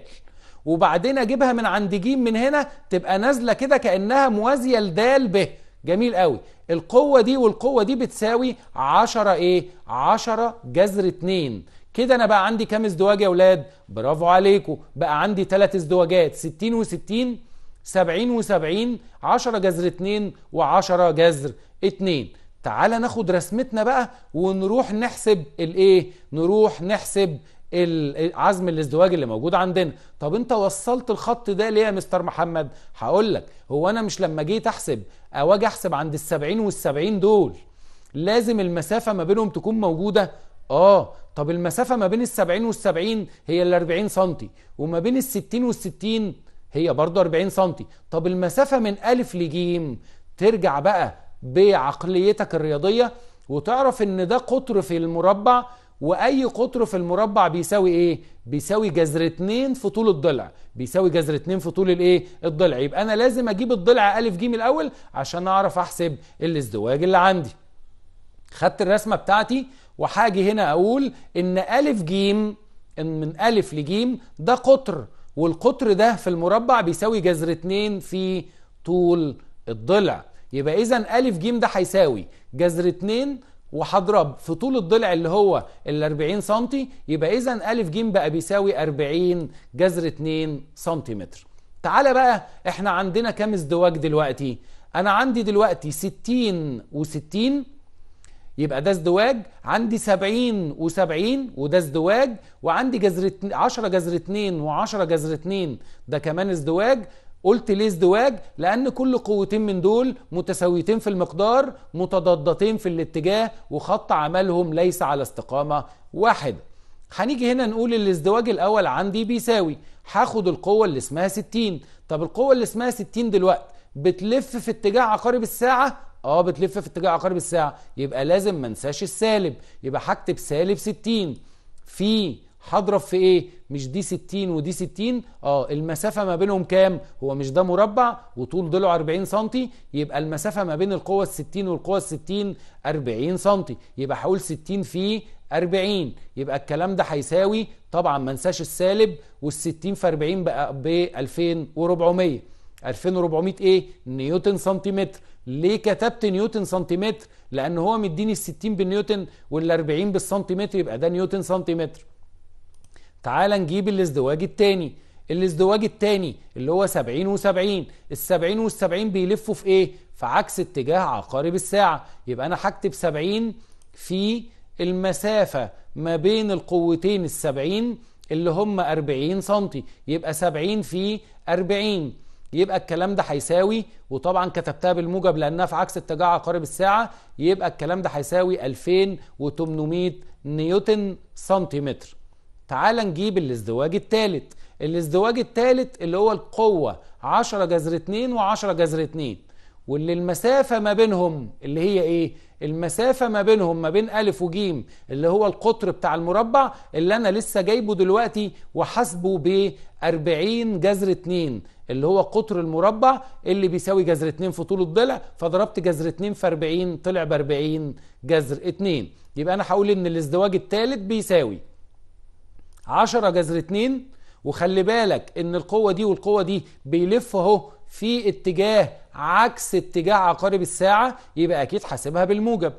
وبعدين اجيبها من عند جيم من هنا تبقى نازله كده كانها موازيه لدال ب جميل قوي القوة دي والقوة دي بتساوي 10 ايه 10 جذر 2 كده انا بقى عندي كام ازدواج يا اولاد برافو عليكم بقى عندي 3 ازدواجات 60 و60 70 و70 10 جذر 2 و10 جذر 2 تعالى ناخد رسمتنا بقى ونروح نحسب الايه نروح نحسب عزم الازدواج اللي موجود عندنا طب انت وصلت الخط ده ليه يا مستر محمد هقول لك هو انا مش لما جيت احسب او اجي احسب عند السبعين والسبعين دول لازم المسافة ما بينهم تكون موجودة اه طب المسافة ما بين السبعين والسبعين هي الاربعين سنتي وما بين الستين والستين هي برضه 40 سنتي طب المسافة من الف لجيم ترجع بقى بعقليتك الرياضية وتعرف ان ده قطر في المربع واي قطر في المربع بيساوي ايه بيساوي جذر 2 في طول الضلع بيساوي جذر 2 في طول الايه الضلع يبقى انا لازم اجيب الضلع ا ج الاول عشان اعرف احسب الازدواج اللي عندي خدت الرسمه بتاعتي وهاجي هنا اقول ان ا ج من ل ج ده قطر والقطر ده في المربع بيساوي جذر 2 في طول الضلع يبقى اذا ا ج ده هيساوي جذر 2 وهضرب في طول الضلع اللي هو ال 40 سم يبقى اذا ا ج بقى بيساوي 40 جذر 2 سنتيمتر تعالى بقى احنا عندنا كام ازدواج دلوقتي انا عندي دلوقتي 60 و60 يبقى ده ازدواج عندي 70 و70 وده ازدواج وعندي جذر 10 جذر 2 و10 جذر 2 ده كمان ازدواج قلت ليه ازدواج لان كل قوتين من دول متساويتين في المقدار متضادتين في الاتجاه وخط عملهم ليس على استقامه واحده هنيجي هنا نقول الازدواج الاول عندي بيساوي هاخد القوه اللي اسمها 60 طب القوه اللي اسمها 60 دلوقتي بتلف في اتجاه عقارب الساعه اه بتلف في اتجاه عقارب الساعه يبقى لازم ما انساش السالب يبقى هكتب سالب 60 في هضرب في ايه مش دي 60 ودي 60 اه المسافه ما بينهم كام هو مش ده مربع وطول ضلعه 40 سم يبقى المسافه ما بين القوه ال60 والقوه ال60 40 سم يبقى هقول 60 في 40 يبقى الكلام ده هيساوي طبعا ما انساش السالب وال60 في 40 بقى ب 2400 2400 ايه نيوتن سنتيمتر ليه كتبت نيوتن سنتيمتر لان هو مديني ال60 بالنيوتن وال40 بالسنتيمتر يبقى ده نيوتن سنتيمتر تعال نجيب الازدواج الثاني الازدواج الثاني اللي هو 70 و70 ال70 وال70 بيلفوا في ايه في عكس اتجاه عقارب الساعة يبقى انا هكتب 70 في المسافة ما بين القوتين ال70 اللي هم 40 سنتي يبقى 70 في 40 يبقى الكلام ده هيساوي وطبعا كتبتها بالموجب لانها في عكس اتجاه عقارب الساعه يبقى الكلام ده هيساوي 2800 نيوتن سنتيمتر تعال نجيب الازدواج الثالث الازدواج الثالث اللي هو القوة 10 جذر 2 و10 جذر 2 واللي المسافة ما بينهم اللي هي ايه المسافة ما بينهم ما بين ألف وجيم اللي هو القطر بتاع المربع اللي أنا لسه جايبه دلوقتي وحاسبه ب 40 جذر 2 اللي هو قطر المربع اللي بيساوي جذر 2 في طول الضلع فضربت جذر 2 في 40 طلع ب 40 جذر 2 يبقى أنا هقول إن الازدواج الثالث بيساوي 10 جذر 2 وخلي بالك ان القوة دي والقوة دي بيلف اهو في اتجاه عكس اتجاه عقارب الساعة يبقى اكيد حاسبها بالموجب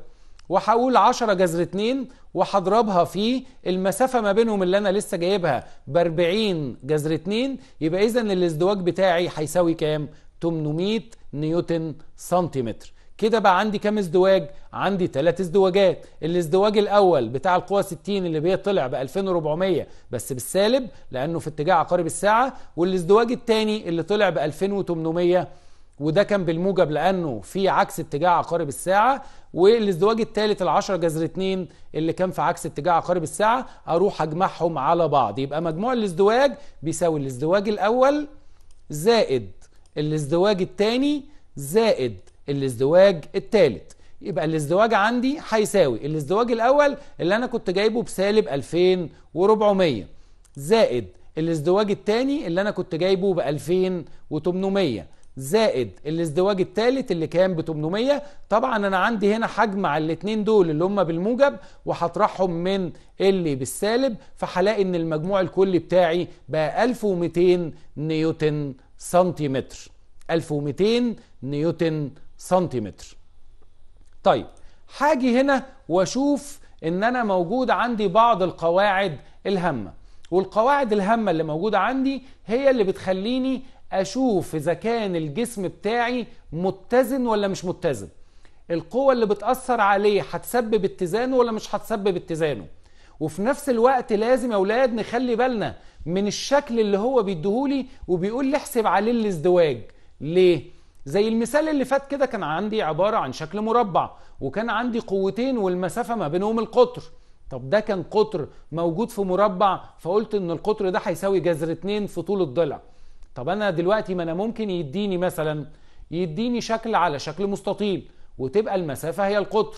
وهقول 10 جذر 2 وهضربها في المسافة ما بينهم اللي انا لسه جايبها ب 40 جذر 2 يبقى اذا الازدواج بتاعي هيساوي كام؟ 800 نيوتن سنتيمتر كده بقى عندي كام ازدواج عندي ثلاث ازدواجات الازدواج الاول بتاع القوى 60 اللي بيطلع طلع ب 2400 بس بالسالب لانه في اتجاه عقارب الساعه والازدواج الثاني اللي طلع ب 2800 وده كان بالموجب لانه في عكس اتجاه عقارب الساعه والازدواج الثالث ال10 جذر 2 اللي كان في عكس اتجاه عقارب الساعه اروح اجمعهم على بعض يبقى مجموع الازدواج بيساوي الازدواج الاول زائد الازدواج الثاني زائد الازدواج الثالث يبقى الازدواج عندي هيساوي الازدواج الاول اللي انا كنت جايبه بسالب 2400 زائد الازدواج الثاني اللي انا كنت جايبه ب 2800 زائد الازدواج الثالث اللي كان ب 800 طبعا انا عندي هنا حجم على الاثنين دول اللي هم بالموجب وهطرحهم من اللي بالسالب فهلاقي ان المجموع الكلي بتاعي بقى 1200 نيوتن سنتيمتر 1200 نيوتن سنتيمتر طيب هاجي هنا واشوف ان انا موجود عندي بعض القواعد الهامه والقواعد الهامه اللي موجوده عندي هي اللي بتخليني اشوف اذا كان الجسم بتاعي متزن ولا مش متزن القوة اللي بتأثر عليه هتسبب اتزانه ولا مش هتسبب اتزانه وفي نفس الوقت لازم يا اولاد نخلي بالنا من الشكل اللي هو بيديهولي وبيقول لي احسب عليه الازدواج ليه زي المثال اللي فات كده كان عندي عبارة عن شكل مربع وكان عندي قوتين والمسافة ما بينهم القطر طب ده كان قطر موجود في مربع فقلت ان القطر ده هيساوي جذر اتنين في طول الضلع طب انا دلوقتي ما انا ممكن يديني مثلا يديني شكل على شكل مستطيل وتبقى المسافة هي القطر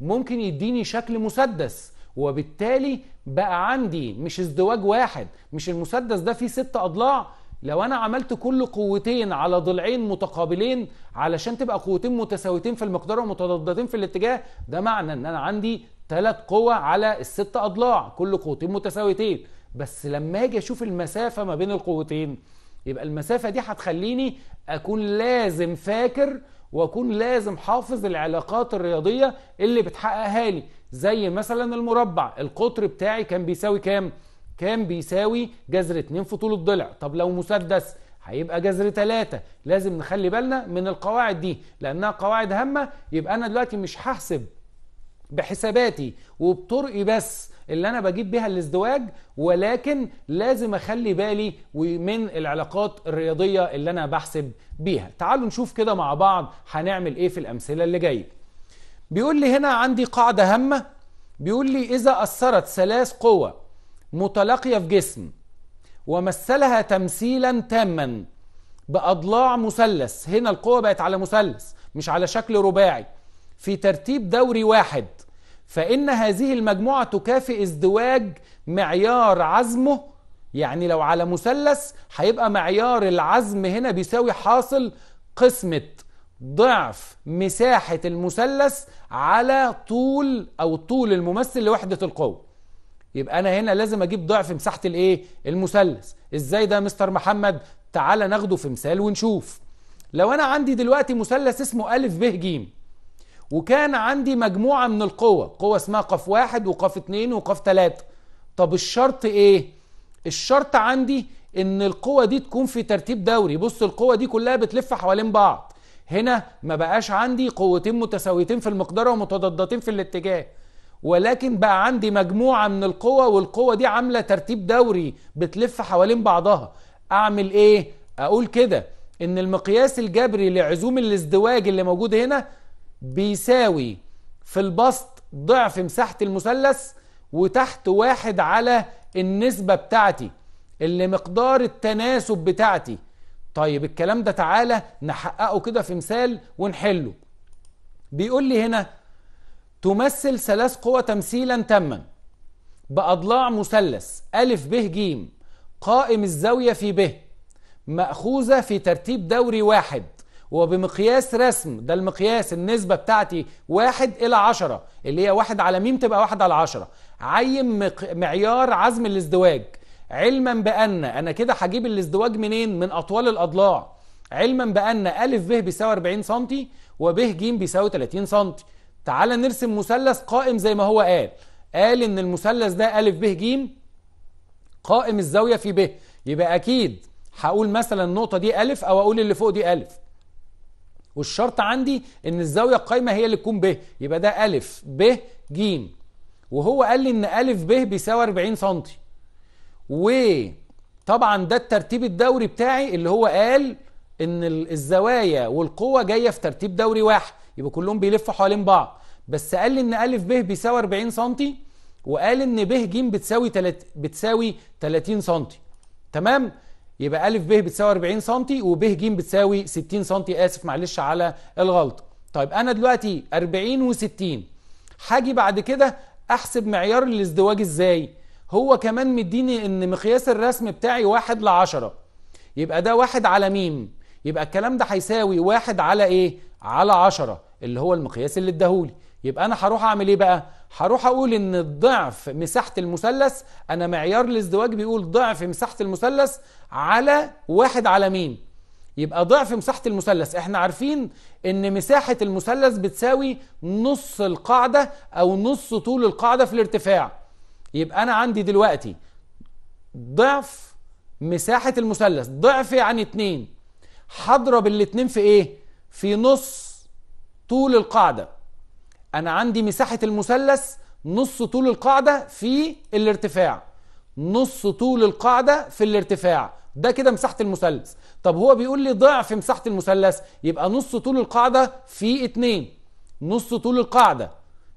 ممكن يديني شكل مسدس وبالتالي بقى عندي مش ازدواج واحد مش المسدس ده فيه ست اضلاع لو انا عملت كل قوتين على ضلعين متقابلين علشان تبقى قوتين متساويتين في المقدار ومتضادتين في الاتجاه ده معنى ان انا عندي ثلاث قوى على الست اضلاع كل قوتين متساويتين بس لما اجي اشوف المسافة ما بين القوتين يبقى المسافة دي هتخليني اكون لازم فاكر واكون لازم حافظ العلاقات الرياضية اللي بتحققها لي زي مثلا المربع القطر بتاعي كان بيساوي كام؟ كام بيساوي جذر 2 في طول الضلع طب لو مسدس هيبقى جذر 3 لازم نخلي بالنا من القواعد دي لانها قواعد هامه يبقى انا دلوقتي مش هحسب بحساباتي وبطرقي بس اللي انا بجيب بيها الازدواج ولكن لازم اخلي بالي من العلاقات الرياضيه اللي انا بحسب بيها تعالوا نشوف كده مع بعض هنعمل ايه في الامثله اللي جايه بيقول لي هنا عندي قاعده هامه بيقول لي اذا اثرت ثلاث قوى متلاقية في جسم ومثلها تمثيلا تاما بأضلاع مثلث هنا القوة بقت على مثلث مش على شكل رباعي في ترتيب دوري واحد فإن هذه المجموعة تكافئ ازدواج معيار عزمه يعني لو على مثلث هيبقى معيار العزم هنا بيساوي حاصل قسمة ضعف مساحة المثلث على طول أو طول الممثل لوحدة القوة يبقى انا هنا لازم اجيب ضعف مساحه الايه المثلث ازاي ده مستر محمد تعالى ناخده في مثال ونشوف لو انا عندي دلوقتي مثلث اسمه الف ب ج وكان عندي مجموعه من القوى قوه اسمها ق واحد وق اتنين وق تلاته طب الشرط ايه الشرط عندي ان القوة دي تكون في ترتيب دوري بص القوة دي كلها بتلف حوالين بعض هنا ما بقاش عندي قوتين متساويتين في المقدار ومتضادتين في الاتجاه ولكن بقى عندي مجموعة من القوة والقوة دي عاملة ترتيب دوري بتلف حوالين بعضها أعمل إيه؟ أقول كده إن المقياس الجبري لعزوم الازدواج اللي موجود هنا بيساوي في البسط ضعف مساحة المثلث وتحت واحد على النسبة بتاعتي اللي مقدار التناسب بتاعتي طيب الكلام ده تعالى نحققه كده في مثال ونحله بيقول لي هنا تمثل ثلاث قوى تمثيلا تاما بأضلاع مثلث ألف ب ج قائم الزاوية في ب مأخوذة في ترتيب دوري واحد وبمقياس رسم ده المقياس النسبة بتاعتي واحد إلى عشرة اللي هي واحد على ميم تبقى واحد على عشرة عين معيار عزم الازدواج علما بأن أنا كده هجيب الازدواج منين من أطوال الأضلاع علما بأن أ ب بيساوي 40 سم ب ج بيساوي 30 سم تعال نرسم مثلث قائم زي ما هو قال قال ان المثلث ده أ ب ج قائم الزاوية في ب يبقى أكيد هقول مثلا النقطة دي أ أو أقول اللي فوق دي أ والشرط عندي ان الزاوية القائمة هي اللي تكون ب يبقى ده أ ب ج وهو قال لي ان أ ب بيساوي 40 سم وطبعا ده الترتيب الدوري بتاعي اللي هو قال ان الزوايا والقوه جايه في ترتيب دوري واحد يبقى كلهم بيلفوا حوالين بعض بس قال لي ان ا ب بيساوي 40 سم وقال ان ب ج بتساوي تلت بتساوي 30 سم تمام يبقى ا ب بتساوي 40 سم وب ج بتساوي 60 سم اسف معلش على الغلطه طيب انا دلوقتي 40 و60 هاجي بعد كده احسب معيار الازدواج ازاي هو كمان مديني ان مقياس الرسم بتاعي واحد لعشرة يبقى ده واحد على ميم يبقى الكلام ده هيساوي واحد على ايه على عشرة اللي هو المقياس اللي اداهولي يبقى انا هروح اعمل ايه بقى هروح اقول ان ضعف مساحه المثلث انا معيار الازدواج بيقول ضعف مساحه المثلث على واحد على مين يبقى ضعف مساحه المثلث احنا عارفين ان مساحه المثلث بتساوي نص القاعده او نص طول القاعده في الارتفاع يبقى انا عندي دلوقتي ضعف مساحه المثلث ضعف يعني اتنين هضرب الاتنين في ايه في نص طول القاعدة انا عندي مساحة المثلث نص طول القاعدة في الارتفاع نص طول القاعدة في الارتفاع ده كده مساحة المثلث طب هو بيقول لي ضعف مساحة المثلث يبقى نص طول القاعدة في اتنين نص طول القاعدة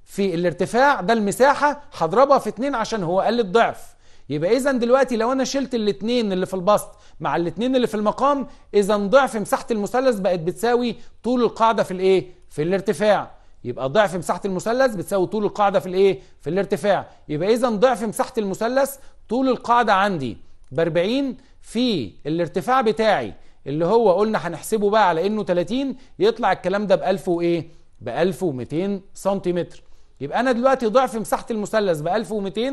في الارتفاع ده المساحة هضربها في اتنين عشان هو قال لي الضعف يبقى اذا دلوقتي لو انا شلت الاثنين اللي في البسط مع الاثنين اللي في المقام اذا ضعف مساحه المثلث بقت بتساوي طول القاعده في الايه في الارتفاع يبقى ضعف مساحه المثلث بتساوي طول القاعده في الايه في الارتفاع يبقى اذا ضعف مساحه المثلث طول القاعده عندي ب 40 في الارتفاع بتاعي اللي هو قلنا هنحسبه بقى على انه 30 يطلع الكلام ده ب 1000 وايه ب 1200 سنتيمتر يبقى انا دلوقتي ضعف مساحه المثلث ب 1200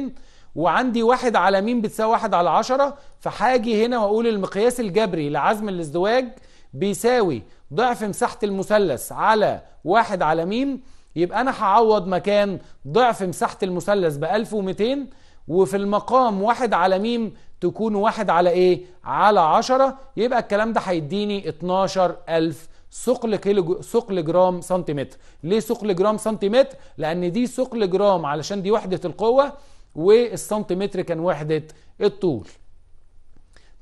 وعندي واحد على مين بتساوي واحد على عشرة فحاجي هنا واقول المقياس الجبري لعزم الازدواج بيساوي ضعف مساحة المثلث على واحد على مين يبقى انا هعوض مكان ضعف مساحة المثلث ب 1200 وفي المقام واحد على ميم تكون واحد على ايه على عشرة يبقى الكلام ده هيديني 12000 ثقل كيلو ثقل جرام سنتيمتر ليه ثقل جرام سنتيمتر لان دي ثقل جرام علشان دي وحده القوه والسنتيمتر كان وحدة الطول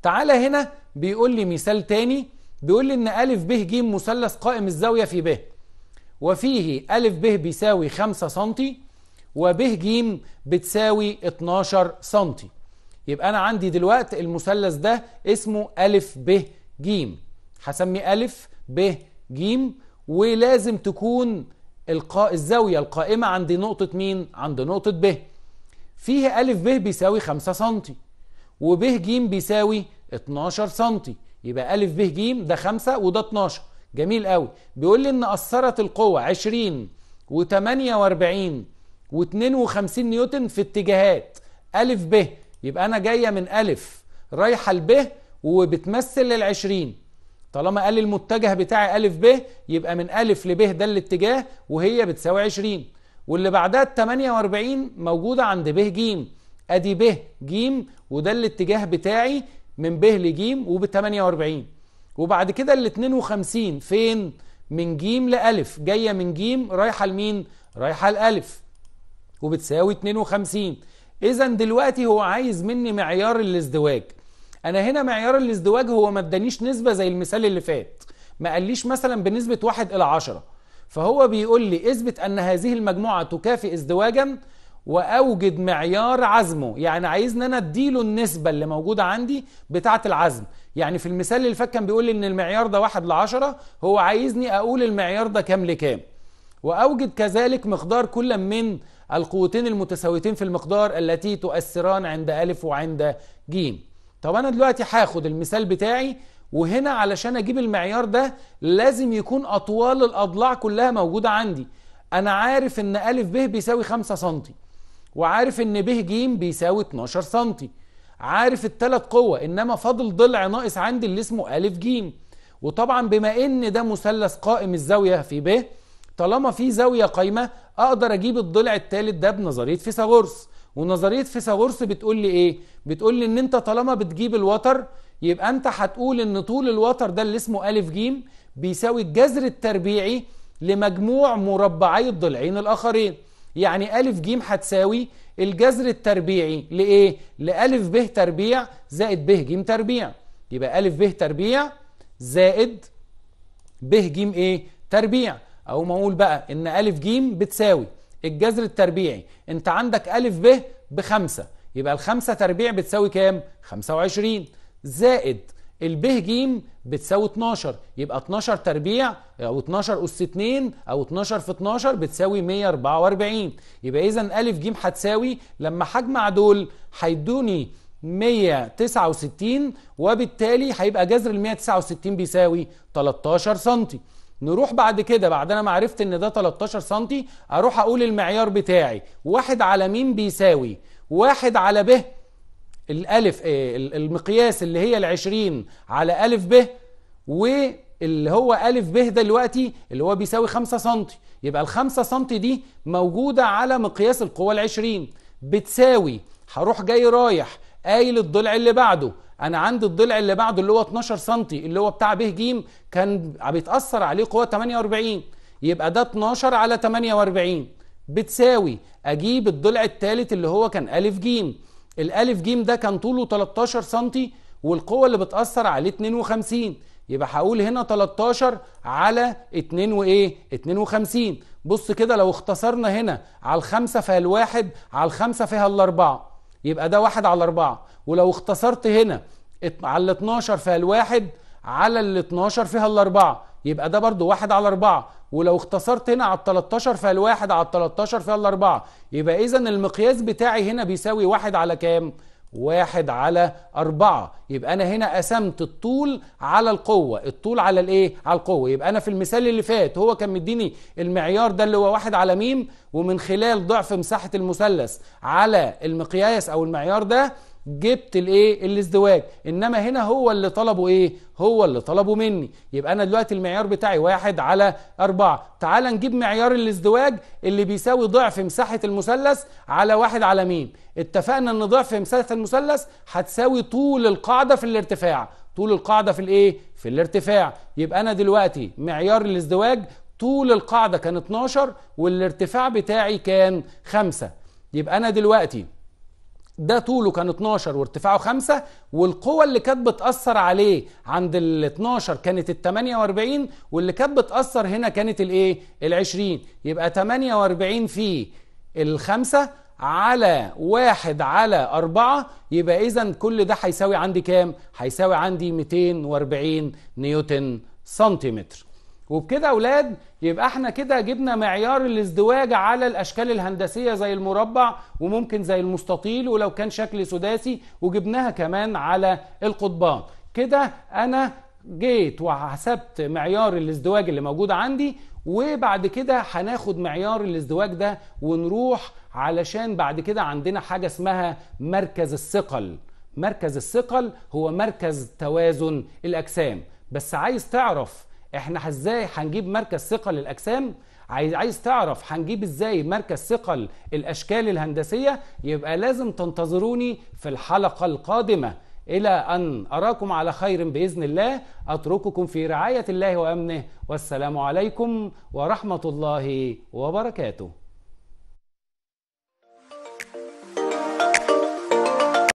تعالى هنا بيقول لي مثال تاني بيقول لي ان أ ب ج مثلث قائم الزاوية في ب وفيه أ ب بيساوي 5 سم وب ج بتساوي 12 سم يبقى أنا عندي دلوقتي المثلث ده اسمه أ ب ج هسمي أ ب ج ولازم تكون الزاوية القائمة عند نقطة مين؟ عند نقطة ب فيه ا ب بيساوي 5 سم وب ج بيساوي 12 سم يبقى ا ب ج ده 5 وده 12 جميل قوي بيقول لي إن أثرت القوة 20 و48 و52 نيوتن في اتجاهات ا ب يبقى أنا جاية من ا رايحة ب وبتمثل لل 20 طالما قال المتجه بتاعي ا ب يبقى من ا ل ب ده الاتجاه وهي بتساوي 20 واللي بعدها ال 48 موجودة عند ب ج ادي ب ج وده الاتجاه بتاعي من ب لج وب 48 وبعد كده ال 52 فين؟ من ج لألف جاية من ج رايحة لمين؟ رايحة لألف وبتساوي 52 إذا دلوقتي هو عايز مني معيار الازدواج أنا هنا معيار الازدواج هو ما ادانيش نسبة زي المثال اللي فات ما قاليش مثلا بنسبة 1 إلى 10 فهو بيقول لي اثبت أن هذه المجموعة تكافئ ازدواجا وأوجد معيار عزمه يعني عايزني أنا أديله النسبة اللي موجودة عندي بتاعة العزم يعني في المثال اللي فات كان بيقول لي إن المعيار ده واحد لعشرة هو عايزني أقول المعيار ده كام لكام وأوجد كذلك مقدار كل من القوتين المتساويتين في المقدار التي تؤثران عند ألف وعند جيم طب أنا دلوقتي هاخد المثال بتاعي وهنا علشان اجيب المعيار ده لازم يكون اطوال الاضلاع كلها موجوده عندي انا عارف ان ا ب بيساوي 5 سم وعارف ان ب ج بيساوي 12 سم عارف الثلاث قوة انما فاضل ضلع ناقص عندي اللي اسمه ا ج وطبعا بما ان ده مثلث قائم الزاوية في ب طالما في زاوية قايمة اقدر اجيب الضلع الثالث ده بنظرية فيثاغورس ونظرية فيثاغورس بتقول لي ايه بتقول لي ان انت طالما بتجيب الوتر يبقى انت هتقول ان طول الوتر ده اللي اسمه الف جيم بيساوي الجذر التربيعي لمجموع مربعي الضلعين الاخرين يعني ألف جيم هتساوي الجذر التربيعي لإيه؟ لألف ب تربيع زائد ب ج تربيع يبقى ألف ب تربيع زائد ب ج إيه؟ تربيع أو ما أقول بقى إن ألف ج بتساوي الجذر التربيعي أنت عندك ألف ب بخمسة يبقى الخمسة تربيع بتساوي كام؟ 25 زائد الب ج بتساوي 12 يبقى 12 تربيع او 12 اس 2 او 12 في 12 بتساوي 144 يبقى اذا ا ج هتساوي لما هجمع دول هيدوني 169 وبالتالي هيبقى جذر ال 169 بيساوي 13 سم نروح بعد كده بعد انا ما عرفت ان ده 13 سم اروح اقول المعيار بتاعي واحد على م بيساوي واحد على ب الالف ايه المقياس اللي هي العشرين على الف ب واللي هو الف ب دلوقتي اللي هو بيساوي خمسة سنتي يبقى الخمسة سنتي دي موجودة على مقياس القوة العشرين بتساوي هروح جاي رايح قايل الضلع اللي بعده انا عندي الضلع اللي بعده اللي هو 12 سنتي اللي هو بتاع ب ج كان بيتاثر عليه قوه 48 يبقى ده 12 على 48 بتساوي اجيب الضلع الثالث اللي هو كان ا ج الالف جيم ده كان طوله 13 سم والقوه اللي بتاثر عليه 52 يبقى هقول هنا 13 على 2 وايه 52 بص كده لو اختصرنا هنا على الخمسة فيها الواحد على الخمسة فيها الأربعة يبقى ده واحد على أربعة ولو اختصرت هنا على ال 12 فيها الواحد على ال 12 فيها الأربعة يبقى ده برضو واحد على أربعة ولو اختصرت هنا على ال 13 فالواحد على ال 13 الأربعة يبقى اذا المقياس بتاعي هنا بيساوي واحد على كام؟ واحد على أربعة يبقى أنا هنا قسمت الطول على القوة الطول على الإيه؟ على القوة يبقى أنا في المثال اللي فات هو كان مديني المعيار ده اللي هو واحد على ميم ومن خلال ضعف مساحة المثلث على المقياس أو المعيار ده جبت الايه الازدواج انما هنا هو اللي طلبه ايه هو اللي طلبه مني يبقى انا دلوقتي المعيار بتاعي واحد على أربعة تعال نجيب معيار الازدواج اللي بيساوي ضعف مساحة المثلث على واحد على ميم اتفقنا ان ضعف مساحة المثلث هتساوي طول القاعدة في الارتفاع طول القاعدة في الايه في الارتفاع يبقى انا دلوقتي معيار الازدواج طول القاعدة كان 12 والارتفاع بتاعي كان 5 يبقى انا دلوقتي ده طوله كان 12 وارتفاعه 5 والقوة اللي كانت بتأثر عليه عند ال 12 كانت ال 48 واللي كانت بتأثر هنا كانت الايه؟ ال 20 إيه؟ يبقى 48 في ال 5 على واحد على 4 يبقى إذا كل ده هيساوي عندي كام؟ هيساوي عندي 240 نيوتن سنتيمتر وبكده اولاد يبقى احنا كده جبنا معيار الازدواج على الاشكال الهندسيه زي المربع وممكن زي المستطيل ولو كان شكل سداسي وجبناها كمان على القضبان كده انا جيت وحسبت معيار الازدواج اللي موجود عندي وبعد كده هناخد معيار الازدواج ده ونروح علشان بعد كده عندنا حاجه اسمها مركز الثقل مركز الثقل هو مركز توازن الاجسام بس عايز تعرف احنا ازاي هنجيب مركز ثقل الاجسام عايز عايز تعرف هنجيب ازاي مركز ثقل الاشكال الهندسيه يبقى لازم تنتظروني في الحلقه القادمه الى ان اراكم على خير باذن الله اترككم في رعايه الله وامنه والسلام عليكم ورحمه الله وبركاته